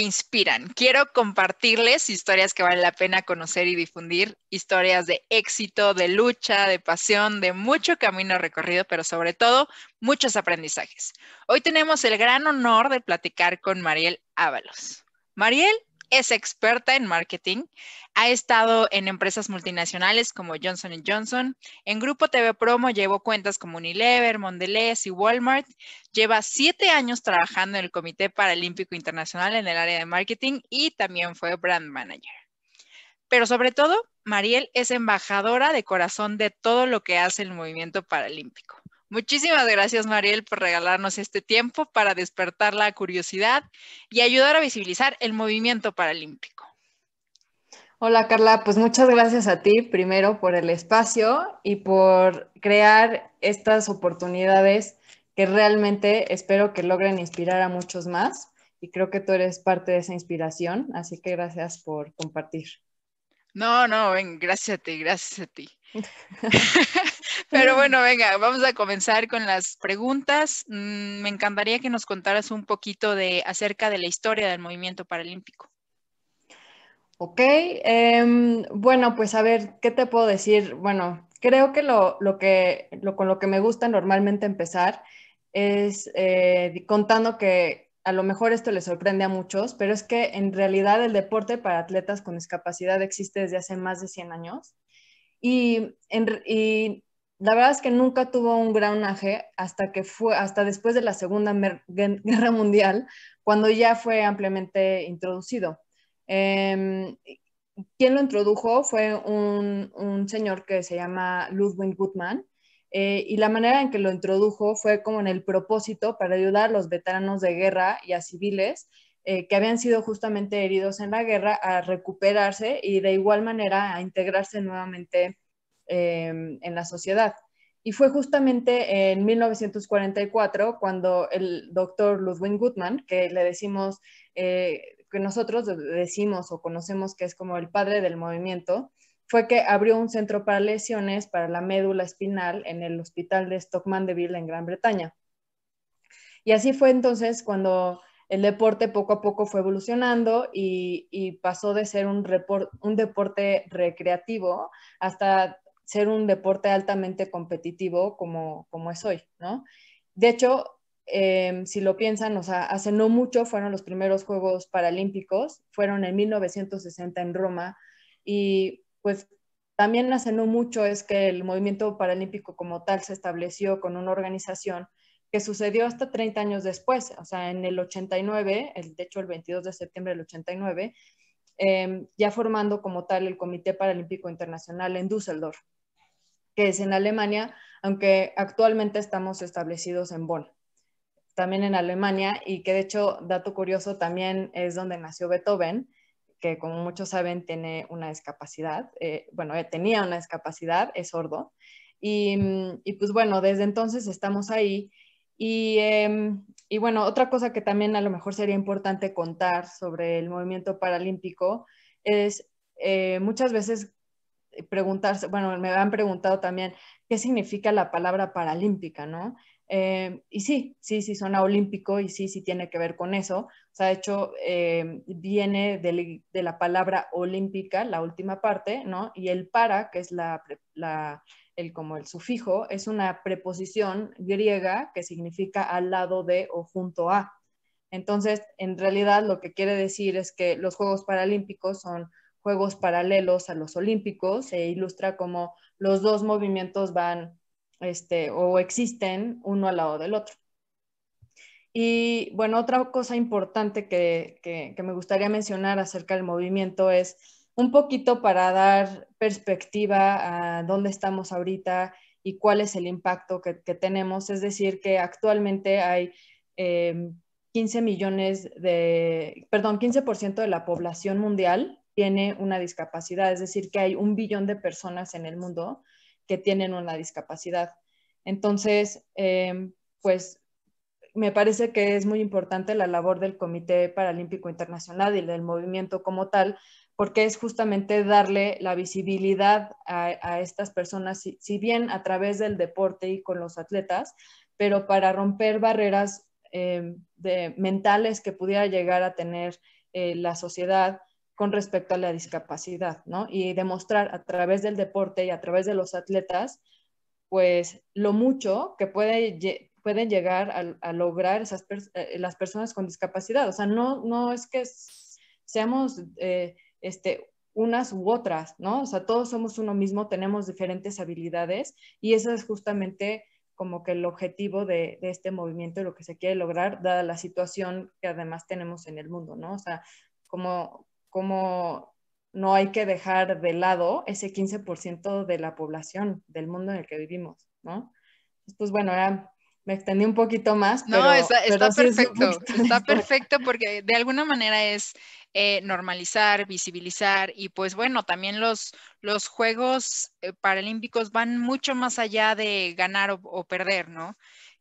inspiran. Quiero compartirles historias que vale la pena conocer y difundir, historias de éxito, de lucha, de pasión, de mucho camino recorrido, pero sobre todo muchos aprendizajes. Hoy tenemos el gran honor de platicar con Mariel Ábalos. Mariel es experta en marketing, ha estado en empresas multinacionales como Johnson Johnson. En Grupo TV Promo llevó cuentas como Unilever, Mondelez y Walmart. Lleva siete años trabajando en el Comité Paralímpico Internacional en el área de marketing y también fue brand manager. Pero sobre todo, Mariel es embajadora de corazón de todo lo que hace el movimiento paralímpico. Muchísimas gracias, Mariel, por regalarnos este tiempo para despertar la curiosidad y ayudar a visibilizar el movimiento paralímpico. Hola Carla, pues muchas gracias a ti primero por el espacio y por crear estas oportunidades que realmente espero que logren inspirar a muchos más y creo que tú eres parte de esa inspiración, así que gracias por compartir. No, no, ven, gracias a ti, gracias a ti. Pero bueno, venga, vamos a comenzar con las preguntas. Mm, me encantaría que nos contaras un poquito de acerca de la historia del movimiento paralímpico. Ok, em, bueno, pues a ver, ¿qué te puedo decir? Bueno, creo que lo, que lo, con lo que me gusta normalmente empezar es eh, contando que a lo mejor esto le sorprende a muchos, pero es que en realidad el deporte para atletas con discapacidad existe desde hace más de 100 años y, la verdad es que nunca tuvo un gran auge hasta que fue hasta después de la Segunda Guerra Mundial, cuando ya fue ampliamente introducido. Em, quien lo introdujo fue un, señor que se llama Ludwig Gutmann. Eh, y la manera en que lo introdujo fue como en el propósito para ayudar a los veteranos de guerra y a civiles eh, que habían sido justamente heridos en la guerra a recuperarse y de igual manera a integrarse nuevamente em, en la sociedad. Y fue justamente en 1944 cuando el doctor Ludwig Gutmann, que le decimos eh, que nosotros decimos o conocemos que es como el padre del movimiento, fue que abrió un centro para lesiones para la médula espinal en el hospital de Stockman de Ville en Gran Bretaña. Y así fue entonces cuando el deporte poco a poco fue evolucionando y, pasó de ser un, un deporte recreativo hasta ser un deporte altamente competitivo como, como es hoy, ¿no? De hecho, Em, si lo piensan, o sea, hace no mucho fueron los primeros Juegos Paralímpicos, fueron en 1960 en Roma, y pues también hace no mucho es que el movimiento paralímpico como tal se estableció con una organización que sucedió hasta 30 años después, o sea, en el 89, el, de hecho el 22 de septiembre del 89, em, ya formando como tal el Comité Paralímpico Internacional en Düsseldorf, que es en Alemania, aunque actualmente estamos establecidos en Bonn también en Alemania y que de hecho, dato curioso, también es donde nació Beethoven, que como muchos saben tiene una discapacidad, eh, bueno, eh, tenía una discapacidad, es sordo. Mm, y, pues bueno, desde entonces estamos ahí. Em, y, bueno, otra cosa que también a lo mejor sería importante contar sobre el movimiento paralímpico es eh, muchas veces preguntarse, bueno, me han preguntado también qué significa la palabra paralímpica, ¿no? Em, y sí, sí, sí suena olímpico y sí, sí tiene que ver con eso. O sea, de hecho, em, viene de, la palabra olímpica, la última parte, ¿no? Y el para, que es la, el, como el sufijo, es una preposición griega que significa al lado de o junto a. Entonces, en realidad lo que quiere decir es que los Juegos Paralímpicos son juegos paralelos a los olímpicos, se ilustra como los dos movimientos van este, o existen uno al lado del otro. Y bueno, otra cosa importante que, me gustaría mencionar acerca del movimiento es un poquito para dar perspectiva a dónde estamos ahorita y cuál es el impacto que, tenemos. Es decir, que actualmente hay 15 eh, millones de, perdón, 15% de la población mundial tiene una discapacidad, es decir, que hay un billón de personas en el mundo que tienen una discapacidad. Entonces, em, pues me parece que es muy importante la labor del Comité Paralímpico Internacional y del movimiento como tal, porque es justamente darle la visibilidad a, estas personas, si, bien a través del deporte y con los atletas, pero para romper barreras em, de, mentales que pudiera llegar a tener eh, la sociedad con respecto a la discapacidad, ¿no? Y demostrar a través del deporte y a través de los atletas, pues lo mucho que puede, pueden llegar a, lograr esas eh, las personas con discapacidad. O sea, no, no es que seamos eh, este, unas u otras, ¿no? O sea, todos somos uno mismo, tenemos diferentes habilidades y eso es justamente como que el objetivo de, de este movimiento y lo que se quiere lograr, dada la situación que además tenemos en el mundo, ¿no? O sea, como, como no hay que dejar de lado ese 15% de la población del mundo en el que vivimos, ¿no? Pues bueno, ahora me extendí un poquito más. no, está, perfecto, está perfecto porque de alguna manera es eh, normalizar, visibilizar y pues bueno, también los, Juegos eh, Paralímpicos van mucho más allá de ganar o perder, ¿no?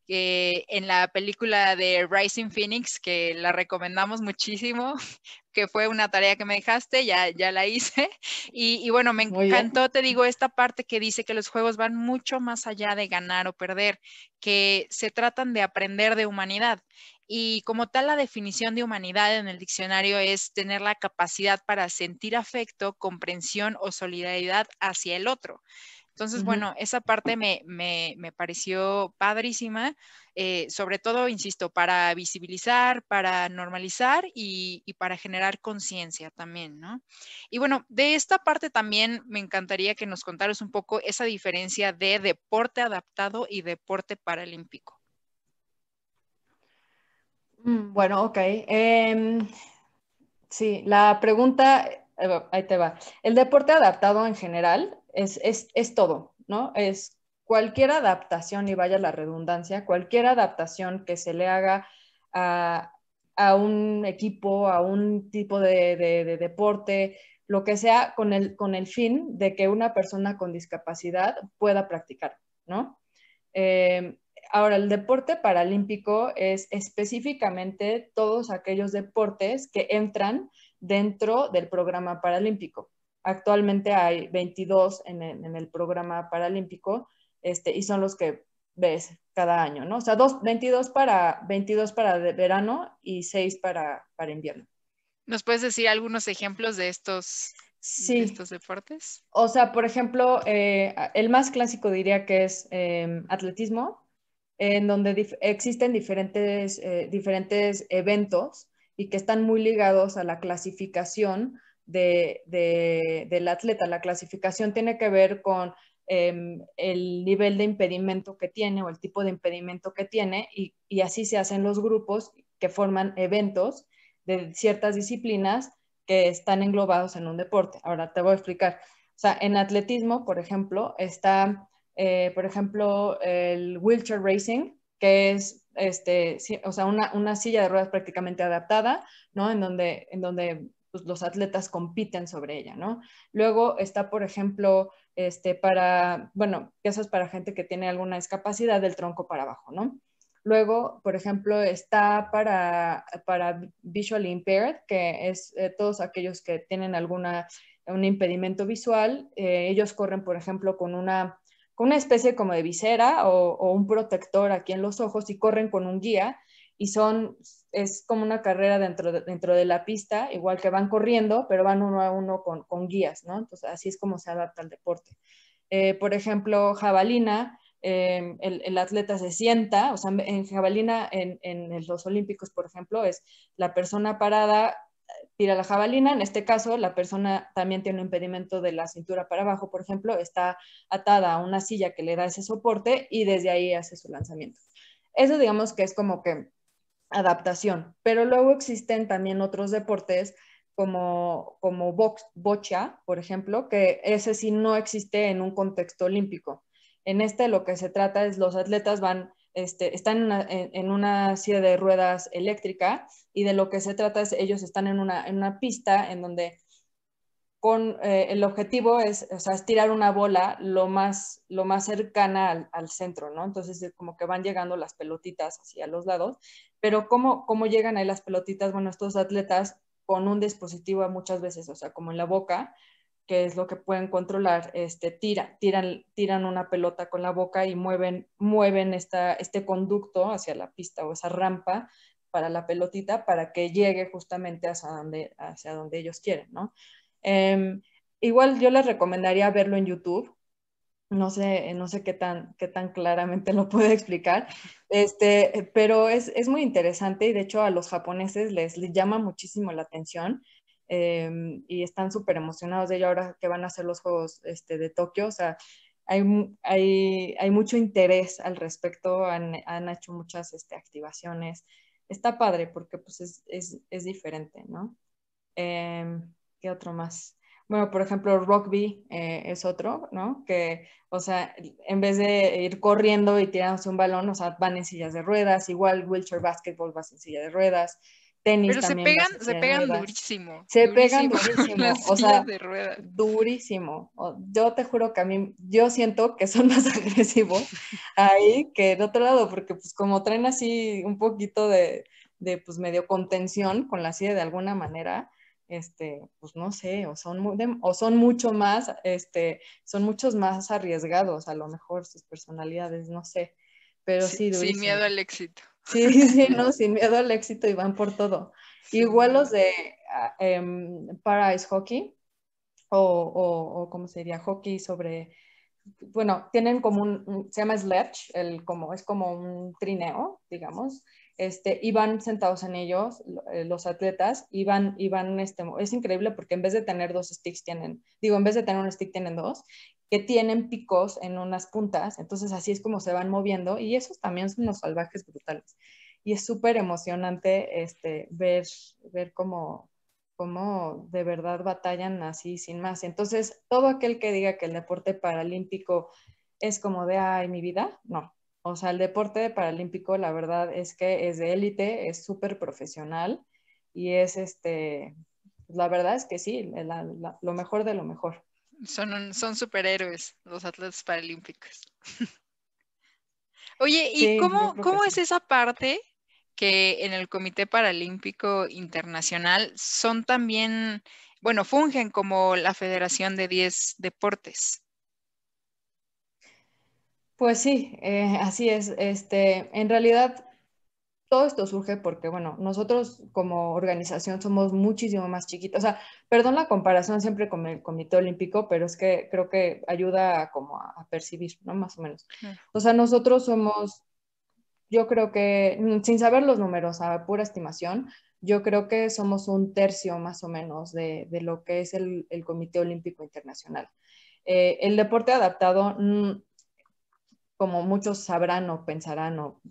en la película de Rising Phoenix, que la recomendamos muchísimo, que fue una tarea que me dejaste, ya, ya la hice. Y, y bueno, me encantó, te digo, esta parte que dice que los juegos van mucho más allá de ganar o perder, que se tratan de aprender de humanidad. Y como tal, la definición de humanidad en el diccionario es tener la capacidad para sentir afecto, comprensión o solidaridad hacia el otro. Entonces, bueno, esa parte me, pareció padrísima, eh, sobre todo, insisto, para visibilizar, para normalizar y, para generar conciencia también, ¿no? Y bueno, de esta parte también me encantaría que nos contaras un poco esa diferencia de deporte adaptado y deporte paralímpico. Mm, bueno, ok. Em, sí, la pregunta ahí te va. El deporte adaptado en general es, todo, ¿no? Es cualquier adaptación, y vaya la redundancia, cualquier adaptación que se le haga a, un equipo, a un tipo de, deporte, lo que sea, con el, fin de que una persona con discapacidad pueda practicar, ¿no? Eh, ahora, el deporte paralímpico es específicamente todos aquellos deportes que entran dentro del programa paralímpico. Actualmente hay 22 en, el programa paralímpico este, y son los que ves cada año, ¿no? O sea, 22, para, 22 para verano y 6 para, para invierno. ¿Nos puedes decir algunos ejemplos de estos, sí. estos deportes? O sea, por ejemplo, eh, el más clásico diría que es em, atletismo, en donde existen diferentes, eh, diferentes eventos y que están muy ligados a la clasificación del atleta. La clasificación tiene que ver con em, el nivel de impedimento que tiene o el tipo de impedimento que tiene y, así se hacen los grupos que forman eventos de ciertas disciplinas que están englobados en un deporte. Ahora te voy a explicar. O sea, en atletismo, por ejemplo, está, eh, por ejemplo, el wheelchair racing, que es este, o sea, una, silla de ruedas prácticamente adaptada, ¿no? En donde, en donde pues, los atletas compiten sobre ella, ¿no? Luego está, por ejemplo, este, para, bueno, eso es para gente que tiene alguna discapacidad del tronco para abajo, ¿no? Luego, por ejemplo, está para, para visually impaired, que es eh, todos aquellos que tienen alguna, un impedimento visual. Eh, ellos corren, por ejemplo, con una con una especie como de visera o, un protector aquí en los ojos y corren con un guía y son, es como una carrera dentro de, dentro de la pista, igual que van corriendo, pero van uno a uno con, guías, ¿no? Entonces así es como se adapta al deporte. Eh, por ejemplo, jabalina, em, el, atleta se sienta, o sea, en jabalina, en, en, los Olímpicos, por ejemplo, es la persona parada tira la jabalina, en este caso la persona también tiene un impedimento de la cintura para abajo, por ejemplo, está atada a una silla que le da ese soporte y desde ahí hace su lanzamiento. Eso digamos que es como que adaptación, pero luego existen también otros deportes como, como box, bocha, por ejemplo, que ese sí no existe en un contexto olímpico. En este lo que se trata es los atletas van este, están en una, en una, silla de ruedas eléctrica y de lo que se trata es ellos están en una, en una pista en donde con eh, el objetivo es, o sea, tirar una bola lo más, lo más cercana al, centro, ¿no? Entonces es eh, como que van llegando las pelotitas hacia los lados, pero ¿cómo, ¿cómo llegan ahí las pelotitas? Bueno, estos atletas con un dispositivo muchas veces, o sea, como en la boca, que es lo que pueden controlar, este, tira, tiran, tiran una pelota con la boca y mueven, mueven esta, este conducto hacia la pista o esa rampa para la pelotita para que llegue justamente hacia donde, hacia donde ellos quieren, em, igual yo les recomendaría verlo en YouTube. No sé, no sé qué tan, claramente lo puede explicar, este, pero es, muy interesante y de hecho a los japoneses les llama muchísimo la atención Em, y están súper emocionados de ello ahora que van a hacer los Juegos este, de Tokio. O sea, hay, hay, hay mucho interés al respecto, han, hecho muchas este, activaciones. Está padre porque pues es, es, diferente, ¿no? Em, ¿Qué otro más? Bueno, por ejemplo, rugby eh, es otro, ¿no? Que, o sea, en vez de ir corriendo y tirándose un balón, o sea, van en sillas de ruedas, igual wheelchair basketball va en silla de ruedas, pero se pegan, se pegan durísimo. Se pegan durísimo. o sea, durísimo. Yo te juro que a mí, yo siento que son más agresivos ahí que en otro lado, porque pues como traen así un poquito de, pues medio contención con la silla de alguna manera, este, pues no sé, o son, o son mucho más, este, son muchos más arriesgados a lo mejor sus personalidades, no sé. Pero sí, sí durísimo. Sin miedo al éxito. Sí, sí, no, sin miedo al éxito y van por todo. Y vuelos de ah, em, para ice hockey o, o, o como sería hockey sobre, bueno, tienen como un, se llama sledge, el, como, es como un trineo, digamos, este, y van sentados en ellos eh, los atletas y van, y van este, es increíble porque en vez de tener dos sticks tienen, digo, en vez de tener un stick tienen dos que tienen picos en unas puntas, entonces así es como se van moviendo y esos también son los salvajes brutales. Y es súper emocionante este, ver, ver cómo, cómo de verdad batallan así sin más. Entonces, todo aquel que diga que el deporte paralímpico es como de, ay, mi vida, no. O sea, el deporte paralímpico, la verdad es que es de élite, es súper profesional y es este, la verdad es que sí, lo mejor de lo mejor. Son, superhéroes los atletas paralímpicos. Oye, ¿y cómo, es esa parte que en el Comité Paralímpico Internacional son también, bueno, fungen como la Federación de 10 Deportes? Pues sí, eh, así es. Este, en realidad, todo esto surge porque, bueno, nosotros como organización somos muchísimo más chiquitos. O sea, perdón la comparación siempre con el Comité Olímpico, pero es que creo que ayuda como a, percibir, ¿no? Más o menos. O sea, nosotros somos, yo creo que, mm, sin saber los números, a pura estimación, yo creo que somos un tercio más o menos de, lo que es el, Comité Olímpico Internacional. Eh, el deporte adaptado mm, como muchos sabrán o pensarán o,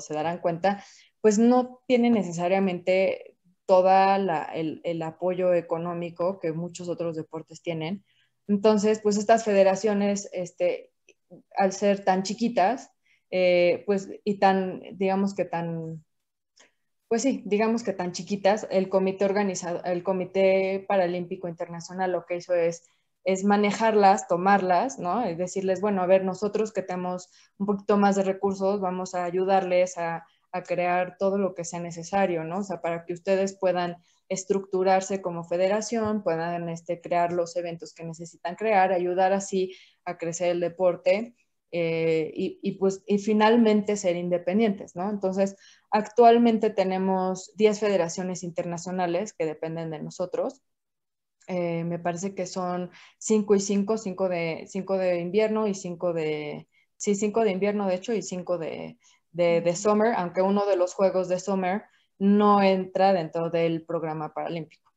se darán cuenta, pues no tiene necesariamente todo el, el apoyo económico que muchos otros deportes tienen. Entonces, pues estas federaciones, este, al ser tan chiquitas, eh, pues y tan, digamos que tan, pues sí, digamos que tan chiquitas, el comité organizado, el comité paralímpico internacional lo que hizo es es manejarlas, tomarlas, ¿no? Y decirles, bueno, a ver, nosotros que tenemos un poquito más de recursos, vamos a ayudarles a, crear todo lo que sea necesario, ¿no? O sea, para que ustedes puedan estructurarse como federación, puedan este, crear los eventos que necesitan crear, ayudar así a crecer el deporte eh, y, y, pues, y finalmente ser independientes, ¿no? Entonces, actualmente tenemos 10 federaciones internacionales que dependen de nosotros eh, me parece que son cinco y cinco, cinco de, 5 de invierno y cinco de, sí, cinco de invierno de hecho y cinco de, summer, aunque uno de los juegos de summer no entra dentro del programa paralímpico,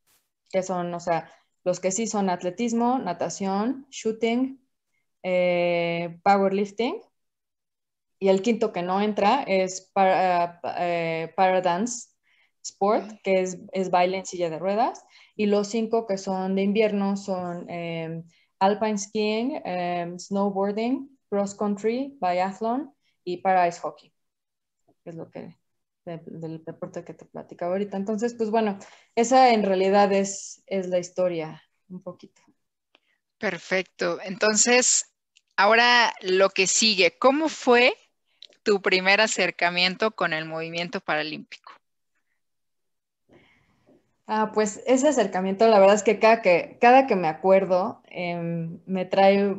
que son, o sea, los que sí son atletismo, natación, shooting, eh, powerlifting. Y el quinto que no entra es para, eh, para dance, sport, que es, baile en silla de ruedas, y los cinco que son de invierno son em, alpine skiing, em, snowboarding, cross country, biathlon y para ice hockey, que es lo que del deporte que te platicaba ahorita. Entonces, pues bueno, esa en realidad es, es la historia un poquito. Perfecto. Entonces, ahora lo que sigue, ¿cómo fue tu primer acercamiento con el movimiento paralímpico? Ah, pues ese acercamiento, la verdad es que cada que, me acuerdo, em, me, trae,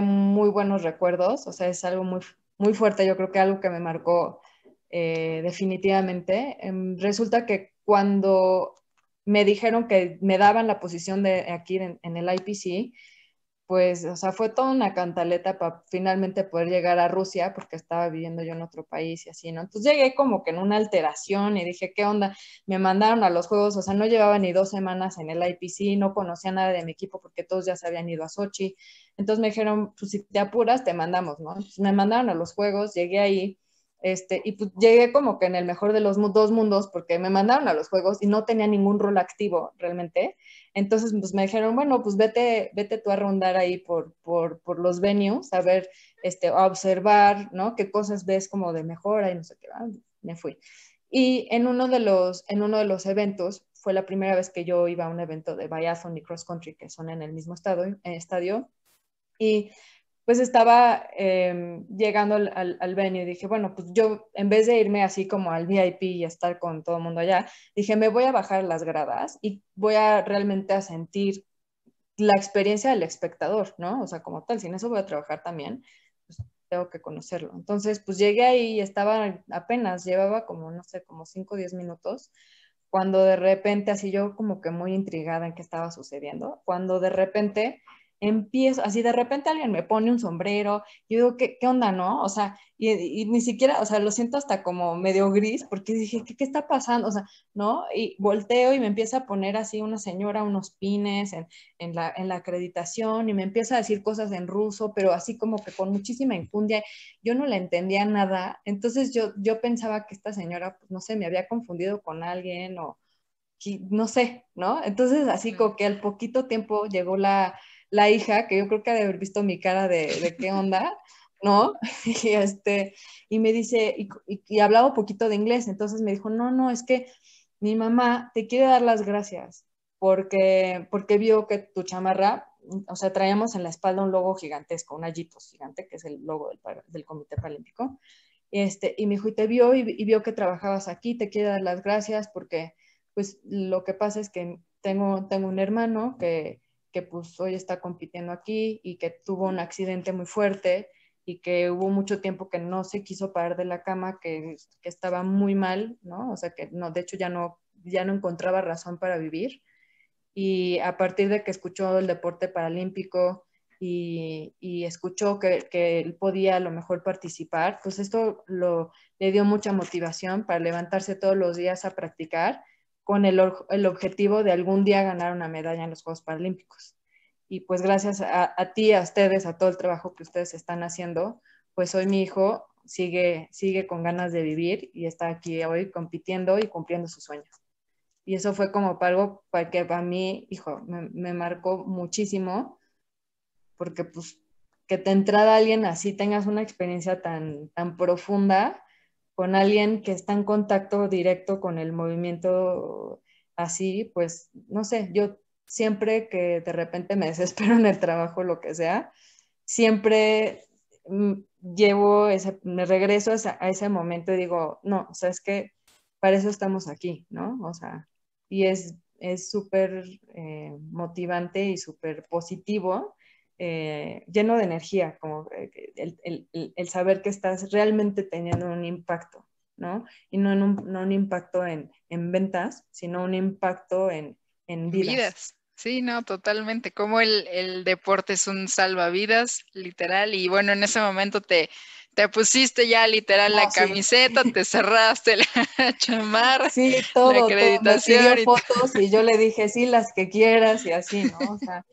muy buenos recuerdos, o sea, es algo muy, muy fuerte, yo creo que algo que me marcó eh, definitivamente. Em, resulta que cuando me dijeron que me daban la posición de aquí en el IPC, pues, o sea, fue toda una cantaleta para finalmente poder llegar a Rusia, porque estaba viviendo yo en otro país y así, ¿no? Entonces llegué como que en una alteración y dije, ¿qué onda? Me mandaron a los juegos, o sea, no llevaba ni dos semanas en el IPC, no conocía nada de mi equipo porque todos ya se habían ido a Sochi. Entonces me dijeron, pues si te apuras, te mandamos, ¿no? me mandaron a los juegos, llegué ahí. Este, y pues llegué como que en el mejor de los dos mundos porque me mandaron a los juegos y no tenía ningún rol activo realmente. Entonces, pues me dijeron, bueno, pues vete, vete tú a rondar ahí por, por, por los venues, a ver, este, a observar, ¿no? ¿Qué cosas ves como de mejora y no sé qué? me fui. Y en uno, de los, en uno de los eventos, fue la primera vez que yo iba a un evento de biathlon y cross country, que son en el mismo estado, estadio, y pues estaba em, llegando al, al, venue y dije, bueno, pues yo en vez de irme así como al VIP y estar con todo el mundo allá, dije, me voy a bajar las gradas y voy a realmente a sentir la experiencia del espectador, ¿no? O sea, como tal, sin eso voy a trabajar también, pues tengo que conocerlo. Entonces, pues llegué ahí y estaba apenas, llevaba como, no sé, como 5 o 10 minutos, cuando de repente, así yo como que muy intrigada en qué estaba sucediendo, cuando de repente empiezo, así de repente alguien me pone un sombrero, yo digo, ¿qué, qué onda, no? O sea, y, ni siquiera, o sea, lo siento hasta como medio gris, porque dije, ¿qué, está pasando? O sea, ¿no? Y volteo y me empieza a poner así una señora unos pines en, la, en la acreditación y me empieza a decir cosas en ruso, pero así como que con muchísima infundia, yo no la entendía nada, entonces yo, yo pensaba que esta señora, pues no sé, me había confundido con alguien o no sé, ¿no? Entonces así como que al poquito tiempo llegó la la hija, que yo creo que ha de haber visto mi cara de, de qué onda, ¿no? Y, este, y me dice, y, hablaba un poquito de inglés, entonces me dijo, no, no, es que mi mamá te quiere dar las gracias porque, porque vio que tu chamarra, o sea, traíamos en la espalda un logo gigantesco, un ayitos pues, gigante, que es el logo del, Comité Paralímpico. Este, y me dijo, y te vio y, vio que trabajabas aquí, te quiere dar las gracias porque, pues, lo que pasa es que tengo, tengo un hermano que, pues hoy está compitiendo aquí y que tuvo un accidente muy fuerte y que hubo mucho tiempo que no se quiso parar de la cama, que, estaba muy mal, ¿no? O sea, que no, de hecho ya no, ya no encontraba razón para vivir. Y a partir de que escuchó el deporte paralímpico y, escuchó que, él podía a lo mejor participar, pues esto lo, le dio mucha motivación para levantarse todos los días a practicar con el, objetivo de algún día ganar una medalla en los Juegos Paralímpicos. Y pues gracias a, ti, a ustedes, a todo el trabajo que ustedes están haciendo, pues hoy mi hijo sigue, sigue con ganas de vivir y está aquí hoy compitiendo y cumpliendo sus sueños. Y eso fue como algo para que para mí, hijo, me, me marcó muchísimo, porque pues que te entrada alguien así, tengas una experiencia tan, tan profunda, con alguien que está en contacto directo con el movimiento así, pues no sé, yo siempre que de repente me desespero en el trabajo, lo que sea, siempre mm, llevo ese, me regreso a ese, momento y digo, no, o sea, es que para eso estamos aquí, ¿no? O sea, y es súper eh, motivante y súper positivo eh, lleno de energía, como eh, el, saber que estás realmente teniendo un impacto, ¿no? Y no, un, no un impacto en, ventas, sino un impacto en, en vidas. Sí, no, totalmente. Como el, el, deporte es un salvavidas, literal. Y bueno, en ese momento te, te pusiste ya literal la ah, camiseta, te cerraste la chamarra, sí, la acreditación. fotos y yo le dije, sí, las que quieras y así, ¿no? O sea,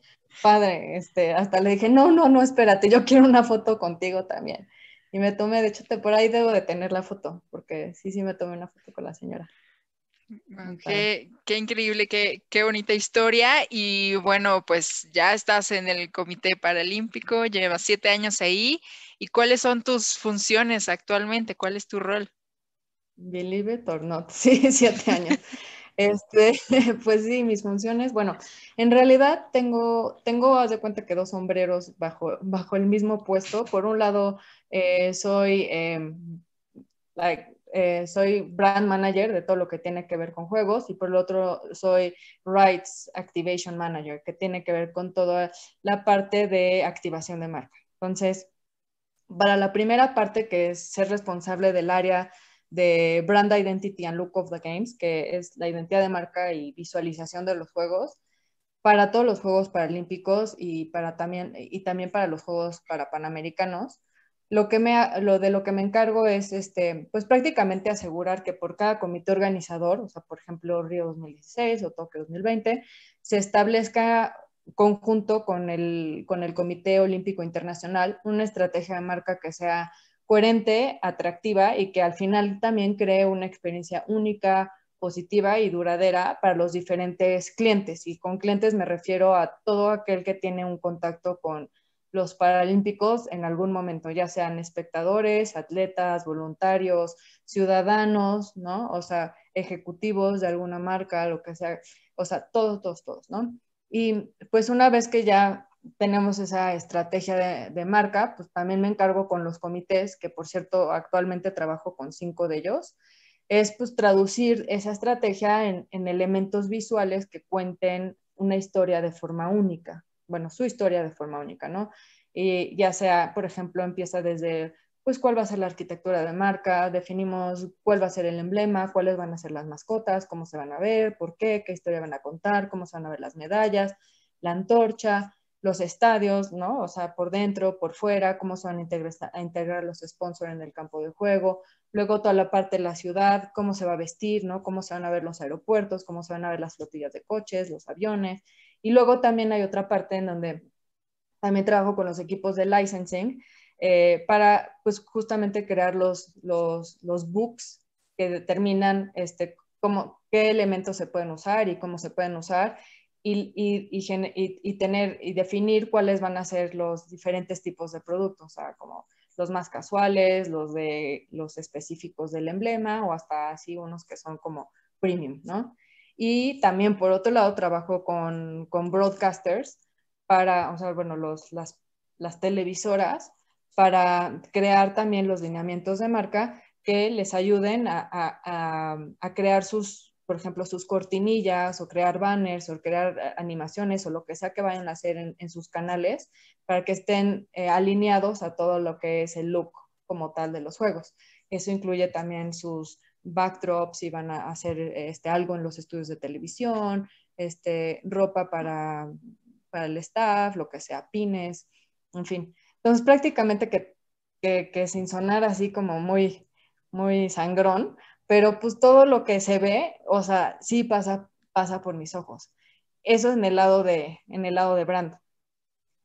padre, este, hasta le dije, no, no, no, espérate, yo quiero una foto contigo también. Y me tomé, de hecho, te, por ahí debo de tener la foto, porque sí, sí me tomé una foto con la señora. qué, increíble, qué, qué, bonita historia. Y bueno, pues ya estás en el Comité Paralímpico, llevas siete años ahí. ¿Y cuáles son tus funciones actualmente? ¿Cuál es tu rol? Believe it or not, sí, siete años. Este, pues sí, mis funciones. Bueno, en realidad tengo, tengo, haz de cuenta que dos sombreros bajo, bajo el mismo puesto. Por un lado, eh, soy, em, eh, soy brand manager de todo lo que tiene que ver con juegos y por el otro soy rights activation manager, que tiene que ver con toda la parte de activación de marca. Entonces, para la primera parte, que es ser responsable del área de Brand Identity and Look of the Games, que es la identidad de marca y visualización de los juegos para todos los Juegos Paralímpicos y, para también, y también para los Juegos para Panamericanos. Lo, que me, lo de lo que me encargo es este, pues prácticamente asegurar que por cada comité organizador, o sea, por ejemplo, Río 2016 o Tokio 2020, se establezca conjunto con el, con el Comité Olímpico Internacional una estrategia de marca que sea coherente, atractiva y que al final también cree una experiencia única, positiva y duradera para los diferentes clientes. Y con clientes me refiero a todo aquel que tiene un contacto con los Paralímpicos en algún momento, ya sean espectadores, atletas, voluntarios, ciudadanos, ¿no? O sea, ejecutivos de alguna marca, lo que sea, o sea, todos, todos, todos, ¿no? Y pues una vez que ya tenemos esa estrategia de, de, marca, pues también me encargo con los comités, que por cierto actualmente trabajo con cinco de ellos, es pues traducir esa estrategia en, en elementos visuales que cuenten una historia de forma única, bueno, su historia de forma única, ¿no? Y ya sea, por ejemplo, empieza desde pues cuál va a ser la arquitectura de marca, definimos cuál va a ser el emblema, cuáles van a ser las mascotas, cómo se van a ver, por qué, qué historia van a contar, cómo se van a ver las medallas, la antorcha, los estadios, ¿no? O sea, por dentro, por fuera, cómo se van a integrar, los sponsors en el campo de juego, luego toda la parte de la ciudad, cómo se va a vestir, ¿no? Cómo se van a ver los aeropuertos, cómo se van a ver las flotillas de coches, los aviones. Y luego también hay otra parte en donde también trabajo con los equipos de licensing eh, para, pues, justamente crear los, books que determinan este, cómo, qué elementos se pueden usar y cómo se pueden usar y, y, tener y definir cuáles van a ser los diferentes tipos de productos, o sea, como los más casuales, los de los específicos del emblema o hasta así unos que son como premium, ¿no? Y también por otro lado trabajo con, broadcasters para, o sea, bueno, los, las, las televisoras para crear también los lineamientos de marca que les ayuden a, a crear sus, por ejemplo, sus cortinillas o crear banners o crear eh, animaciones o lo que sea que vayan a hacer en, sus canales para que estén eh, alineados a todo lo que es el look como tal de los juegos. Eso incluye también sus backdrops, si van a hacer este, algo en los estudios de televisión, este, ropa para, para el staff, lo que sea, pines, en fin. Entonces prácticamente que, que, que sin sonar así como muy, muy sangrón, pero pues todo lo que se ve, o sea, sí pasa, pasa por mis ojos. Eso en el lado de, en el lado de brand,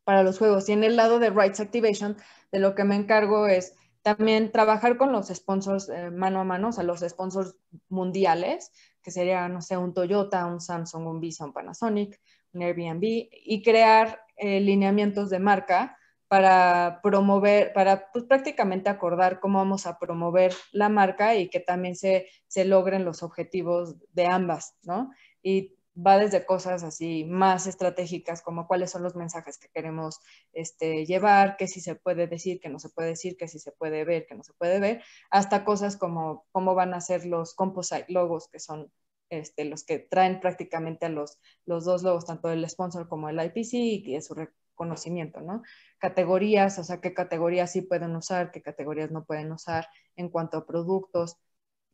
para los juegos. Y en el lado de Rights Activation, de lo que me encargo es también trabajar con los sponsors eh, mano a mano, o sea, los sponsors mundiales, que sería, no sé, un Toyota, un Samsung, un Visa, un Panasonic, un Airbnb, y crear eh, lineamientos de marca para promover, para pues, prácticamente acordar cómo vamos a promover la marca y que también se, se logren los objetivos de ambas, ¿no? Y va desde cosas así más estratégicas como cuáles son los mensajes que queremos este, llevar, qué si se puede decir, que no se puede decir, qué si se puede ver, que no se puede ver, hasta cosas como cómo van a ser los composite logos, que son este, los que traen prácticamente a los, los dos logos, tanto el sponsor como el IPC, y su, conocimiento, ¿no? Categorías, o sea, qué categorías sí pueden usar, qué categorías no pueden usar en cuanto a productos.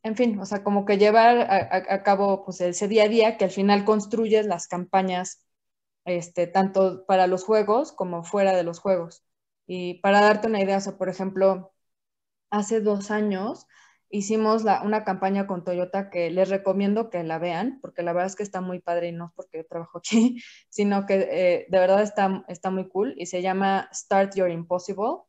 En fin, o sea, como que llevar a, cabo pues, ese día a día que al final construyes las campañas este, tanto para los juegos como fuera de los juegos. Y para darte una idea, o sea, por ejemplo, hace dos años hicimos la, una campaña con Toyota que les recomiendo que la vean, porque la verdad es que está muy padre y no porque trabajo aquí, sino que eh, de verdad está, está muy cool y se llama Start Your Impossible.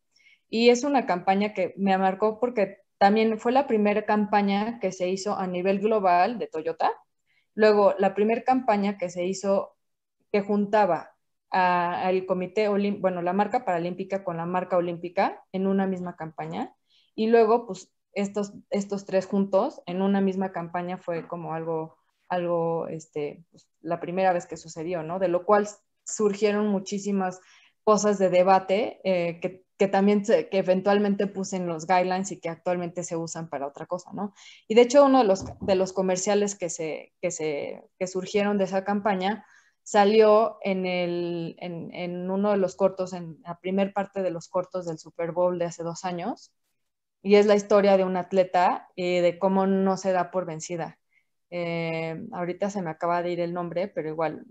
Y es una campaña que me marcó porque también fue la primera campaña que se hizo a nivel global de Toyota. Luego, la primera campaña que se hizo que juntaba al comité, bueno, la marca paralímpica con la marca olímpica en una misma campaña. Y luego, pues estos, estos tres juntos en una misma campaña fue como algo, algo este, pues, la primera vez que sucedió, ¿no? De lo cual surgieron muchísimas cosas de debate eh, que, también que eventualmente puse en los guidelines y que actualmente se usan para otra cosa, ¿no? Y de hecho uno de los, de los comerciales que, se, se, surgieron de esa campaña salió en, uno de los cortos, en la primera parte de los cortos del Super Bowl de hace dos años, y es la historia de un atleta y eh, de cómo no se da por vencida. Eh, ahorita se me acaba de ir el nombre, pero igual,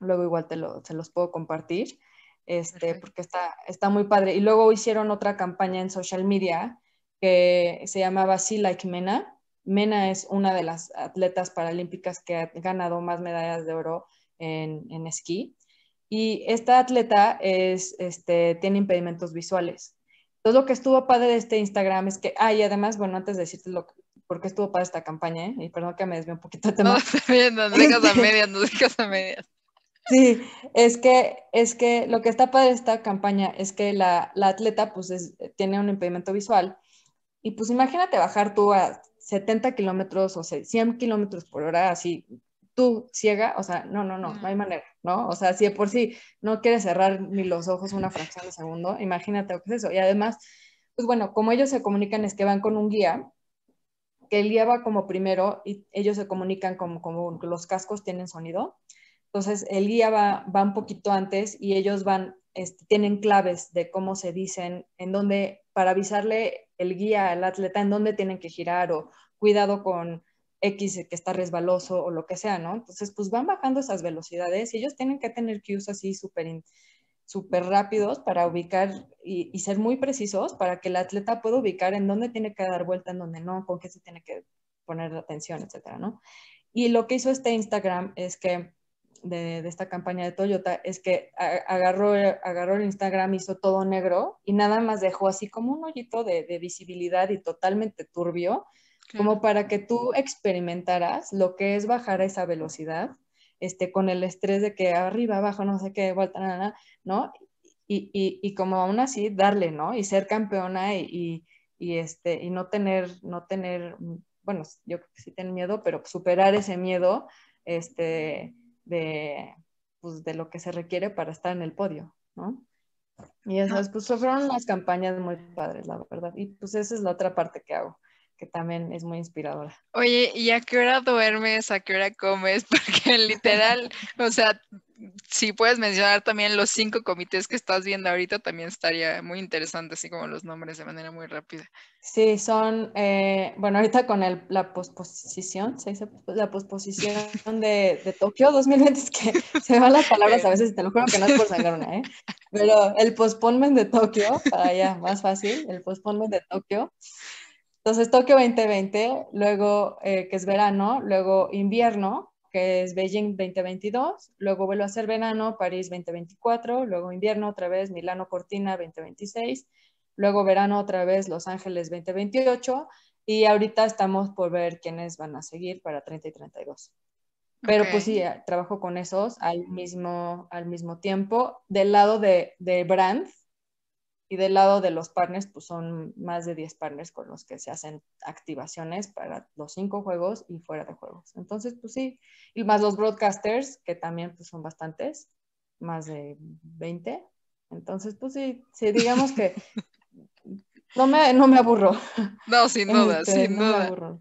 luego igual te se los puedo compartir, este, porque está, muy padre. Y luego hicieron otra campaña en social media que se llamaba Sea Like Mena. Mena es una de las atletas paralímpicas que ha ganado más medallas de oro en, en esquí. Y esta atleta es, este, tiene impedimentos visuales. Entonces, lo que estuvo padre de este Instagram es que, ah, además, bueno, antes de decirte lo por qué estuvo padre esta campaña, ¿eh? y perdón que me desvié un poquito de tema. No, está bien, nos dejas a este, medias, nos dejas a medias. Sí, es que, es que lo que está padre de esta campaña es que la, atleta, pues, tiene un impedimento visual, y pues imagínate bajar tú a 70 kilómetros o 100 kilómetros por hora, así, tú ciega, o sea, no, no, no, no hay manera. ¿no? O sea, si de por sí no quieres cerrar ni los ojos una fracción de segundo, imagínate lo que es eso. Y además, pues bueno, como ellos se comunican es que van con un guía, que el guía va como primero y ellos se comunican como, como los cascos tienen sonido. Entonces, el guía va, va un poquito antes y ellos van, este, tienen claves de cómo se dicen, en dónde, para avisarle el guía al atleta en dónde tienen que girar o cuidado con X eh, que está resbaloso o lo que sea, ¿no? Entonces, pues van bajando esas velocidades y ellos tienen que tener que cues así súper rápidos para ubicar y, ser muy precisos para que el atleta pueda ubicar en dónde tiene que dar vuelta, en dónde no, con qué se tiene que poner la atención, etcétera, ¿no? Y lo que hizo este Instagram es que, de, esta campaña de Toyota, es que agarró, agarró el Instagram, hizo todo negro y nada más dejó así como un hoyito de visibilidad y totalmente turbio como para que tú experimentaras lo que es bajar a esa velocidad, este, con el estrés de que arriba, abajo, no sé qué, vuelta, nada, ¿no? Y, y, y, como aún así darle, ¿no? Y ser campeona y, y, este, y no tener, no tener, bueno, yo creo que sí tener miedo, pero superar ese miedo, este, de, pues, de lo que se requiere para estar en el podio, ¿no? Y esas, ah. pues fueron las campañas muy padres, la verdad. Y pues esa es la otra parte que hago también es muy inspiradora. Oye, ¿y a qué hora duermes? ¿A qué hora comes? Porque literal, o sea, si puedes mencionar también los cinco comités que estás viendo ahorita, también estaría muy interesante, así como los nombres de manera muy rápida. Sí, son, eh, bueno, ahorita con el, la posposición, se dice la posposición de, de, Tokio 2020, que se me van las palabras a veces, te lo juro que no es por una ¿eh? Pero el postponement de Tokio, para allá, más fácil, el postponement de Tokio. Entonces, Tokio 2020, luego eh, que es verano, luego invierno, que es Beijing 2022, luego vuelvo a ser verano, París 2024, luego invierno otra vez, Milano Cortina 2026, luego verano otra vez, Los Ángeles 2028, y ahorita estamos por ver quiénes van a seguir para 30 y 32. Pero pues sí, trabajo con esos al mismo, al mismo tiempo, del lado de, de y del lado de los partners, pues son más de 10 partners con los que se hacen activaciones para los cinco juegos y fuera de juegos. Entonces, pues sí, y más los broadcasters, que también pues son bastantes, más de 20. Entonces, pues sí, sí digamos que no me, no me aburro. No, sin duda, este, sin duda.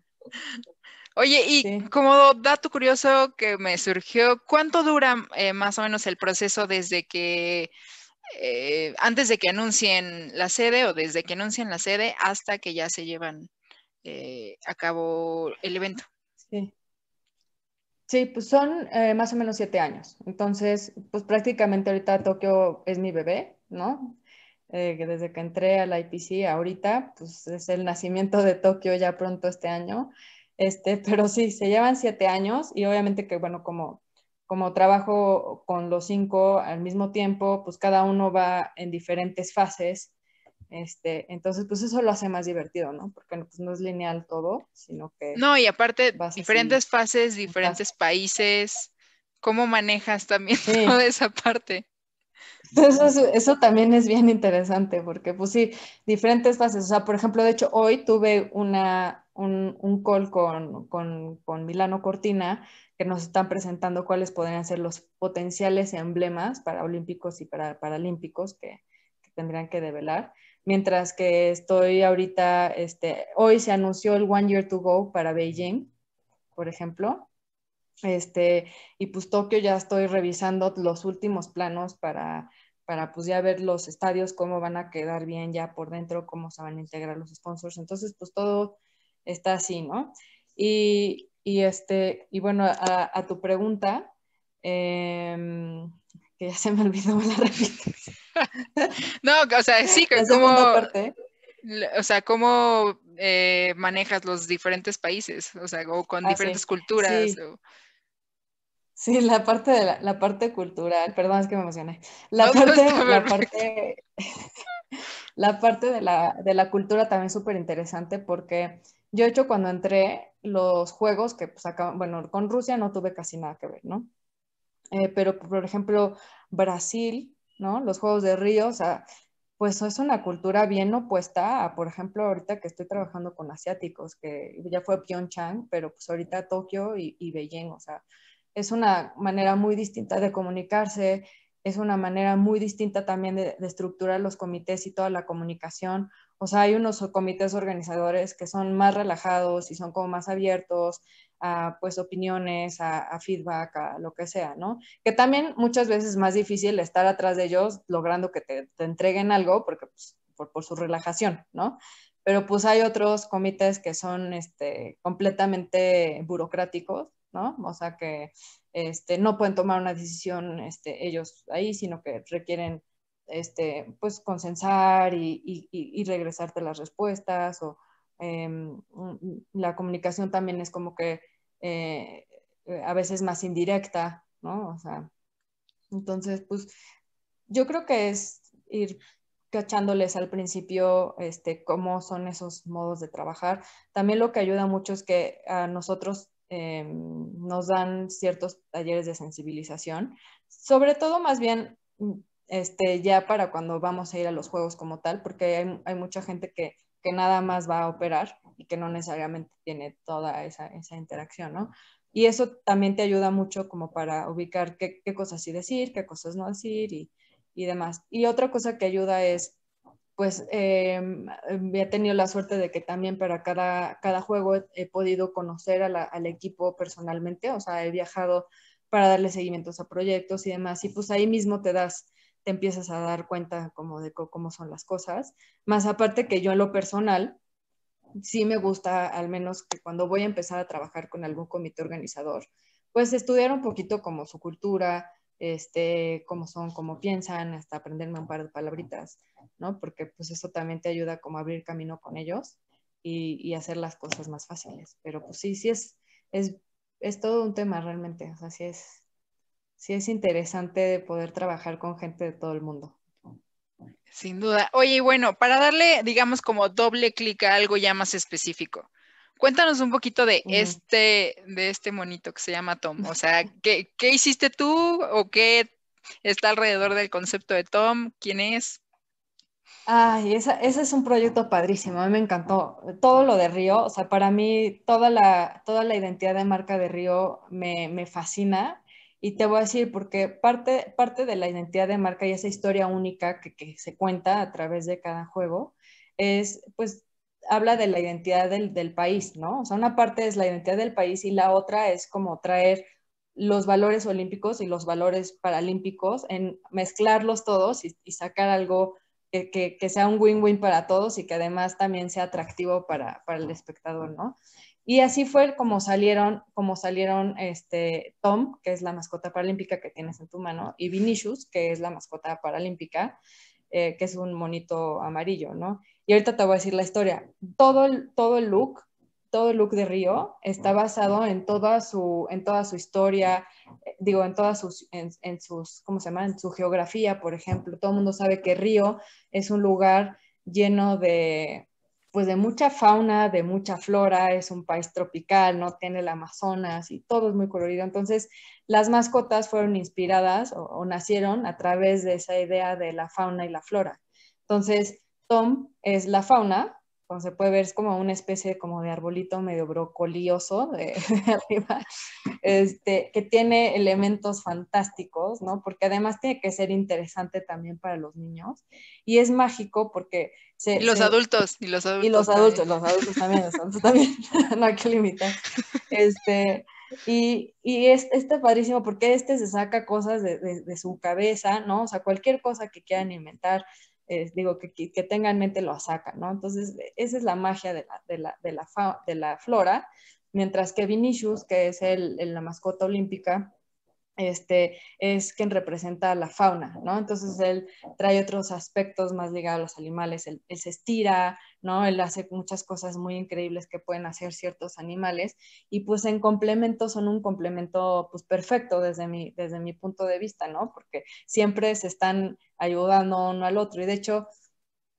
Oye, y como dato curioso que me surgió, ¿cuánto dura eh, más o menos el proceso desde que eh, antes de que anuncien la sede o desde que anuncien la sede hasta que ya se llevan eh, a cabo el evento. Sí. pues son eh, más o menos siete años. Entonces, pues prácticamente ahorita Tokio es mi bebé, ¿no? desde que entré a la IPC ahorita, pues es el nacimiento de Tokio ya pronto este año. Este, pero sí, se llevan siete años y obviamente que, bueno, como como trabajo con los cinco al mismo tiempo, pues cada uno va en diferentes fases. Este, entonces, pues eso lo hace más divertido, ¿no? Porque pues, no es lineal todo, sino que... No, y aparte, diferentes fases, diferentes países, ¿cómo manejas también toda esa parte? eso, eso, también es bien interesante, porque pues sí, diferentes fases. O sea, por ejemplo, de hecho, hoy tuve una, un, un call con, con, con, Milano Cortina, que nos están presentando cuáles podrían ser los potenciales emblemas para olímpicos y para paralímpicos que, que tendrían que develar. Mientras que estoy ahorita, este, hoy se anunció el One Year to Go para Beijing, por ejemplo. Este, y pues Tokio ya estoy revisando los últimos planos para, para pues ya ver los estadios, cómo van a quedar bien ya por dentro, cómo se van a integrar los sponsors. Entonces, pues todo está así, ¿no? Y, este, y bueno, a, tu pregunta, em, que ya se me olvidó, la repito. no, o sea, sí, como... O sea, ¿cómo eh, manejas los diferentes países? O sea, o con ah, diferentes culturas. Sí. la parte, de la, parte cultural, perdón, es que me emocioné. La parte, de, la, de la cultura también es súper interesante porque yo, de hecho, cuando entré, los juegos que, pues, bueno, con Rusia no tuve casi nada que ver, ¿no? Eh, pero, por ejemplo, Brasil, ¿no? Los Juegos de Río, o sea, pues es una cultura bien opuesta a, por ejemplo, ahorita que estoy trabajando con asiáticos, que ya fue Pyeongchang, pero pues ahorita Tokio y, Beijing, o sea, es una manera muy distinta de comunicarse, es una manera muy distinta también de, de, estructurar los comités y toda la comunicación. O sea, hay unos comités organizadores que son más relajados y son como más abiertos a pues opiniones, a, feedback, a lo que sea, ¿no? Que también muchas veces es más difícil estar atrás de ellos logrando que te, entreguen algo porque pues, por, por, su relajación, ¿no? Pero pues hay otros comités que son este, completamente burocráticos, ¿no? O sea que este, no pueden tomar una decisión este, ellos ahí, sino que requieren este, pues consensar y, regresarte las respuestas o em, mm, mm, la comunicación también es como que eh, eh, a veces más indirecta, ¿no? O sea, entonces, pues yo creo que es ir cachándoles al principio este, cómo son esos modos de trabajar. También lo que ayuda mucho es que a nosotros em, nos dan ciertos talleres de sensibilización, sobre todo más bien mm, este, ya para cuando vamos a ir a los juegos como tal, porque hay, mucha gente que, nada más va a operar y que no necesariamente tiene toda esa, interacción, ¿no? Y eso también te ayuda mucho como para ubicar qué, qué cosas sí decir, qué cosas no decir y, demás. Y otra cosa que ayuda es, pues, eh, mm, he tenido la suerte de que también para cada, cada juego he, podido conocer al equipo personalmente, o sea, he viajado para darle seguimientos a proyectos y demás. Y pues ahí mismo te das te empiezas a dar cuenta como de cómo son las cosas. Más aparte que yo en lo personal, sí me gusta, al menos que cuando voy a empezar a trabajar con algún comité organizador, pues estudiar un poquito como su cultura, este, cómo son, cómo piensan, hasta aprenderme un par de palabritas, ¿no? Porque pues eso también te ayuda como a abrir camino con ellos y, hacer las cosas más fáciles. Pero pues sí, sí es, es, todo un tema realmente, o es, sí es interesante de poder trabajar con gente de todo el mundo. Sin duda. Oye, y bueno, para darle, digamos, como doble clic a algo ya más específico, cuéntanos un poquito de este, de este monito que se llama Tom. O sea, ¿qué, hiciste tú o qué está alrededor del concepto de Tom? ¿Quién es? Ay, esa, ese es un proyecto padrísimo, a mí me encantó. Todo lo de Río, o sea, para mí toda la, toda la identidad de marca de Río me, me fascina y te voy a decir, porque parte, de la identidad de marca y esa historia única que, se cuenta a través de cada juego es, pues, habla de la identidad del, país, ¿no? O sea, una parte es la identidad del país y la otra es como traer los valores olímpicos y los valores paralímpicos, en mezclarlos todos y, sacar algo que, sea un win-win para todos y que además también sea atractivo para, para el espectador, ¿no? Y así fue como salieron, como salieron este, Tom, que es la mascota paralímpica que tienes en tu mano, y Vinicius, que es la mascota paralímpica, eh, que es un monito amarillo, ¿no? Y ahorita te voy a decir la historia. Todo el, todo el look, todo el look de Río está basado en toda su, en toda su historia, eh, digo, en todas sus, en, sus, se llama? su geografía, por ejemplo. Todo el mundo sabe que Río es un lugar lleno de, pues de mucha fauna, de mucha flora, es un país tropical, no tiene el Amazonas y todo es muy colorido. Entonces, las mascotas fueron inspiradas o, nacieron a través de esa idea de la fauna y la flora. Entonces, Tom es la fauna como se puede ver, es como una especie como de arbolito medio brocolioso de, arriba, este, que tiene elementos fantásticos, ¿no? Porque además tiene que ser interesante también para los niños. Y es mágico porque... y los adultos, y los adultos. Y los adultos, también. los adultos también, los adultos también, no hay que limitar. Este, y, y este, es padrísimo porque este se saca cosas de, de, de su cabeza, ¿no? O sea, cualquier cosa que quieran inventar digo, que, tengan en mente lo sacan ¿no? Entonces, e, esa es la magia de la, de la, de la flora, mientras que Vinicius, que es la mascota olímpica, este, es quien representa la fauna, ¿no? Entonces él trae otros aspectos más ligados a los animales, él, se estira, ¿no? Él hace muchas cosas muy increíbles que pueden hacer ciertos animales y pues en complemento son un complemento pues perfecto desde mi, desde mi punto de vista, ¿no? Porque siempre se están ayudando uno al otro y de hecho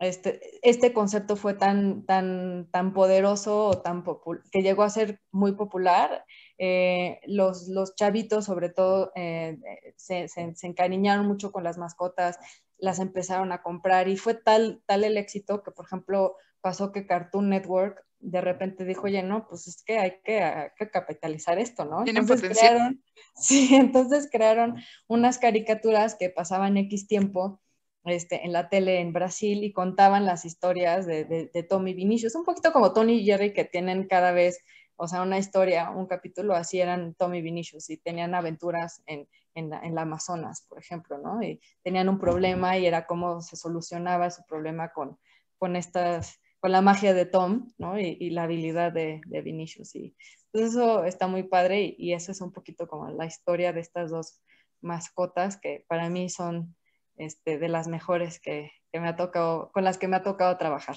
este, este concepto fue tan, tan, tan poderoso o tan que llegó a ser muy popular eh, los, los, chavitos sobre todo eh, eh, se, encariñaron mucho con las mascotas, las empezaron a comprar y fue tal, tal el éxito que, por ejemplo, pasó que Cartoon Network de repente dijo, oye, no, pues es que hay que, capitalizar esto, ¿no? entonces Crearon, sí, entonces crearon unas caricaturas que pasaban X tiempo este, en la tele en Brasil y contaban las historias de, de, de Tommy Vinicius, un poquito como Tony y Jerry que tienen cada vez o sea, una historia, un capítulo, así eran Tom y Vinicius y tenían aventuras en, la, Amazonas, por ejemplo, ¿no? Y tenían un problema y era cómo se solucionaba su problema con, con estas con la magia de Tom, ¿no? Y, la habilidad de, Vinicius. Y entonces pues eso está muy padre y, y, eso es un poquito como la historia de estas dos mascotas que para mí son este, de las mejores que, que con las que me ha tocado trabajar.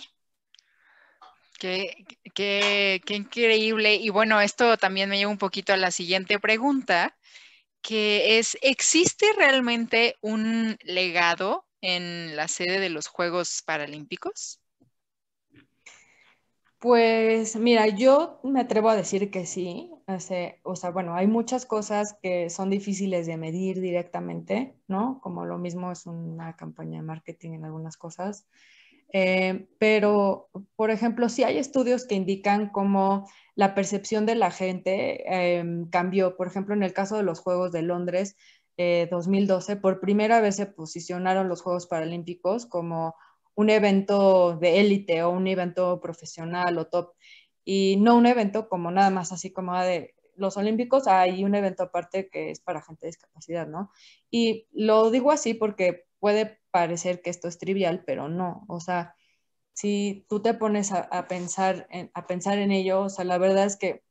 Qué, increíble. Y bueno, esto también me lleva un poquito a la siguiente pregunta, que es, ¿existe realmente un legado en la sede de los Juegos Paralímpicos? Pues mira, yo me atrevo a decir que sí. O sea, bueno, hay muchas cosas que son difíciles de medir directamente, ¿no? Como lo mismo es una campaña de marketing en algunas cosas eh, pero, por ejemplo, sí hay estudios que indican cómo la percepción de la gente em, cambió. Por ejemplo, en el caso de los Juegos de Londres 2012, eh, por primera vez se posicionaron los Juegos Paralímpicos como un evento de élite o un evento profesional o top, y no un evento como nada más así como de los Olímpicos, hay un evento aparte que es para gente de discapacidad, ¿no? Y lo digo así porque puede parecer que esto es trivial, pero no, o sea, si tú te pones a, pensar, en, a pensar en ello, o sea, la verdad es que,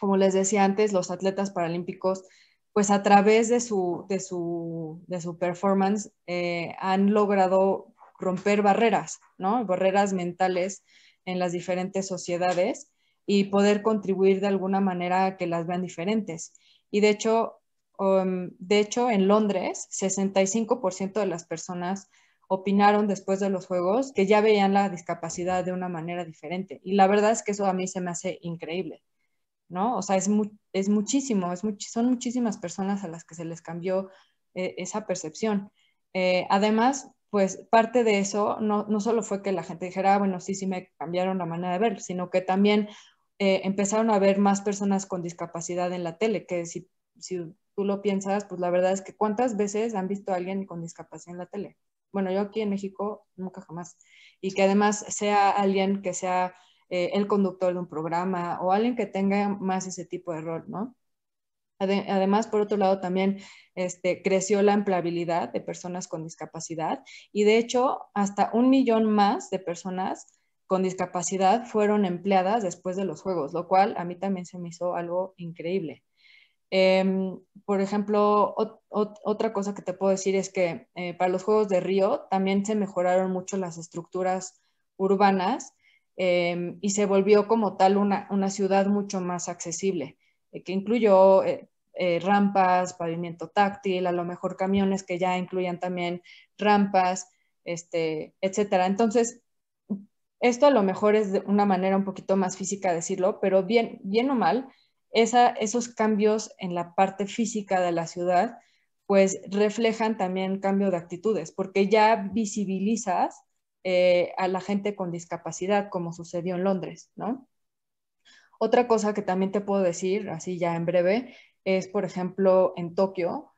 como les decía antes, los atletas paralímpicos, pues a través de su, de su, de su performance eh, han logrado romper barreras, ¿no? Barreras mentales en las diferentes sociedades y poder contribuir de alguna manera a que las vean diferentes. Y de hecho, Em, de hecho, en Londres, 65% de las personas opinaron después de los Juegos que ya veían la discapacidad de una manera diferente. Y la verdad es que eso a mí se me hace increíble, ¿no? O sea, es, es muchísimo, es son muchísimas personas a las que se les cambió eh, esa percepción. Eh, además, pues parte de eso no, no, solo fue que la gente dijera, ah, bueno, sí, sí me cambiaron la manera de ver, sino que también eh, empezaron a ver más personas con discapacidad en la tele, que si, si tú lo piensas, pues la verdad es que cuántas veces han visto a alguien con discapacidad en la tele. Bueno, yo aquí en México nunca jamás. Y que además sea alguien que sea eh, el conductor de un programa o alguien que tenga más ese tipo de rol, ¿no? Además, por otro lado, también este, creció la empleabilidad de personas con discapacidad y de hecho hasta un millón más de personas con discapacidad fueron empleadas después de los Juegos, lo cual a mí también se me hizo algo increíble. Em, por ejemplo, otra cosa que te puedo decir es que eh, para los Juegos de Río también se mejoraron mucho las estructuras urbanas em, y se volvió como tal una, ciudad mucho más accesible, eh, que incluyó eh, rampas, pavimento táctil, a lo mejor camiones que ya incluían también rampas, etc. Este, etcétera. Entonces, esto a lo mejor es de una manera un poquito más física decirlo, pero bien, bien o mal, esos cambios en la parte física de la ciudad, pues reflejan también cambio de actitudes, porque ya visibilizas eh, a la gente con discapacidad, como sucedió en Londres, ¿no? Otra cosa que también te puedo decir, así ya en breve, es, por ejemplo, en Tokio,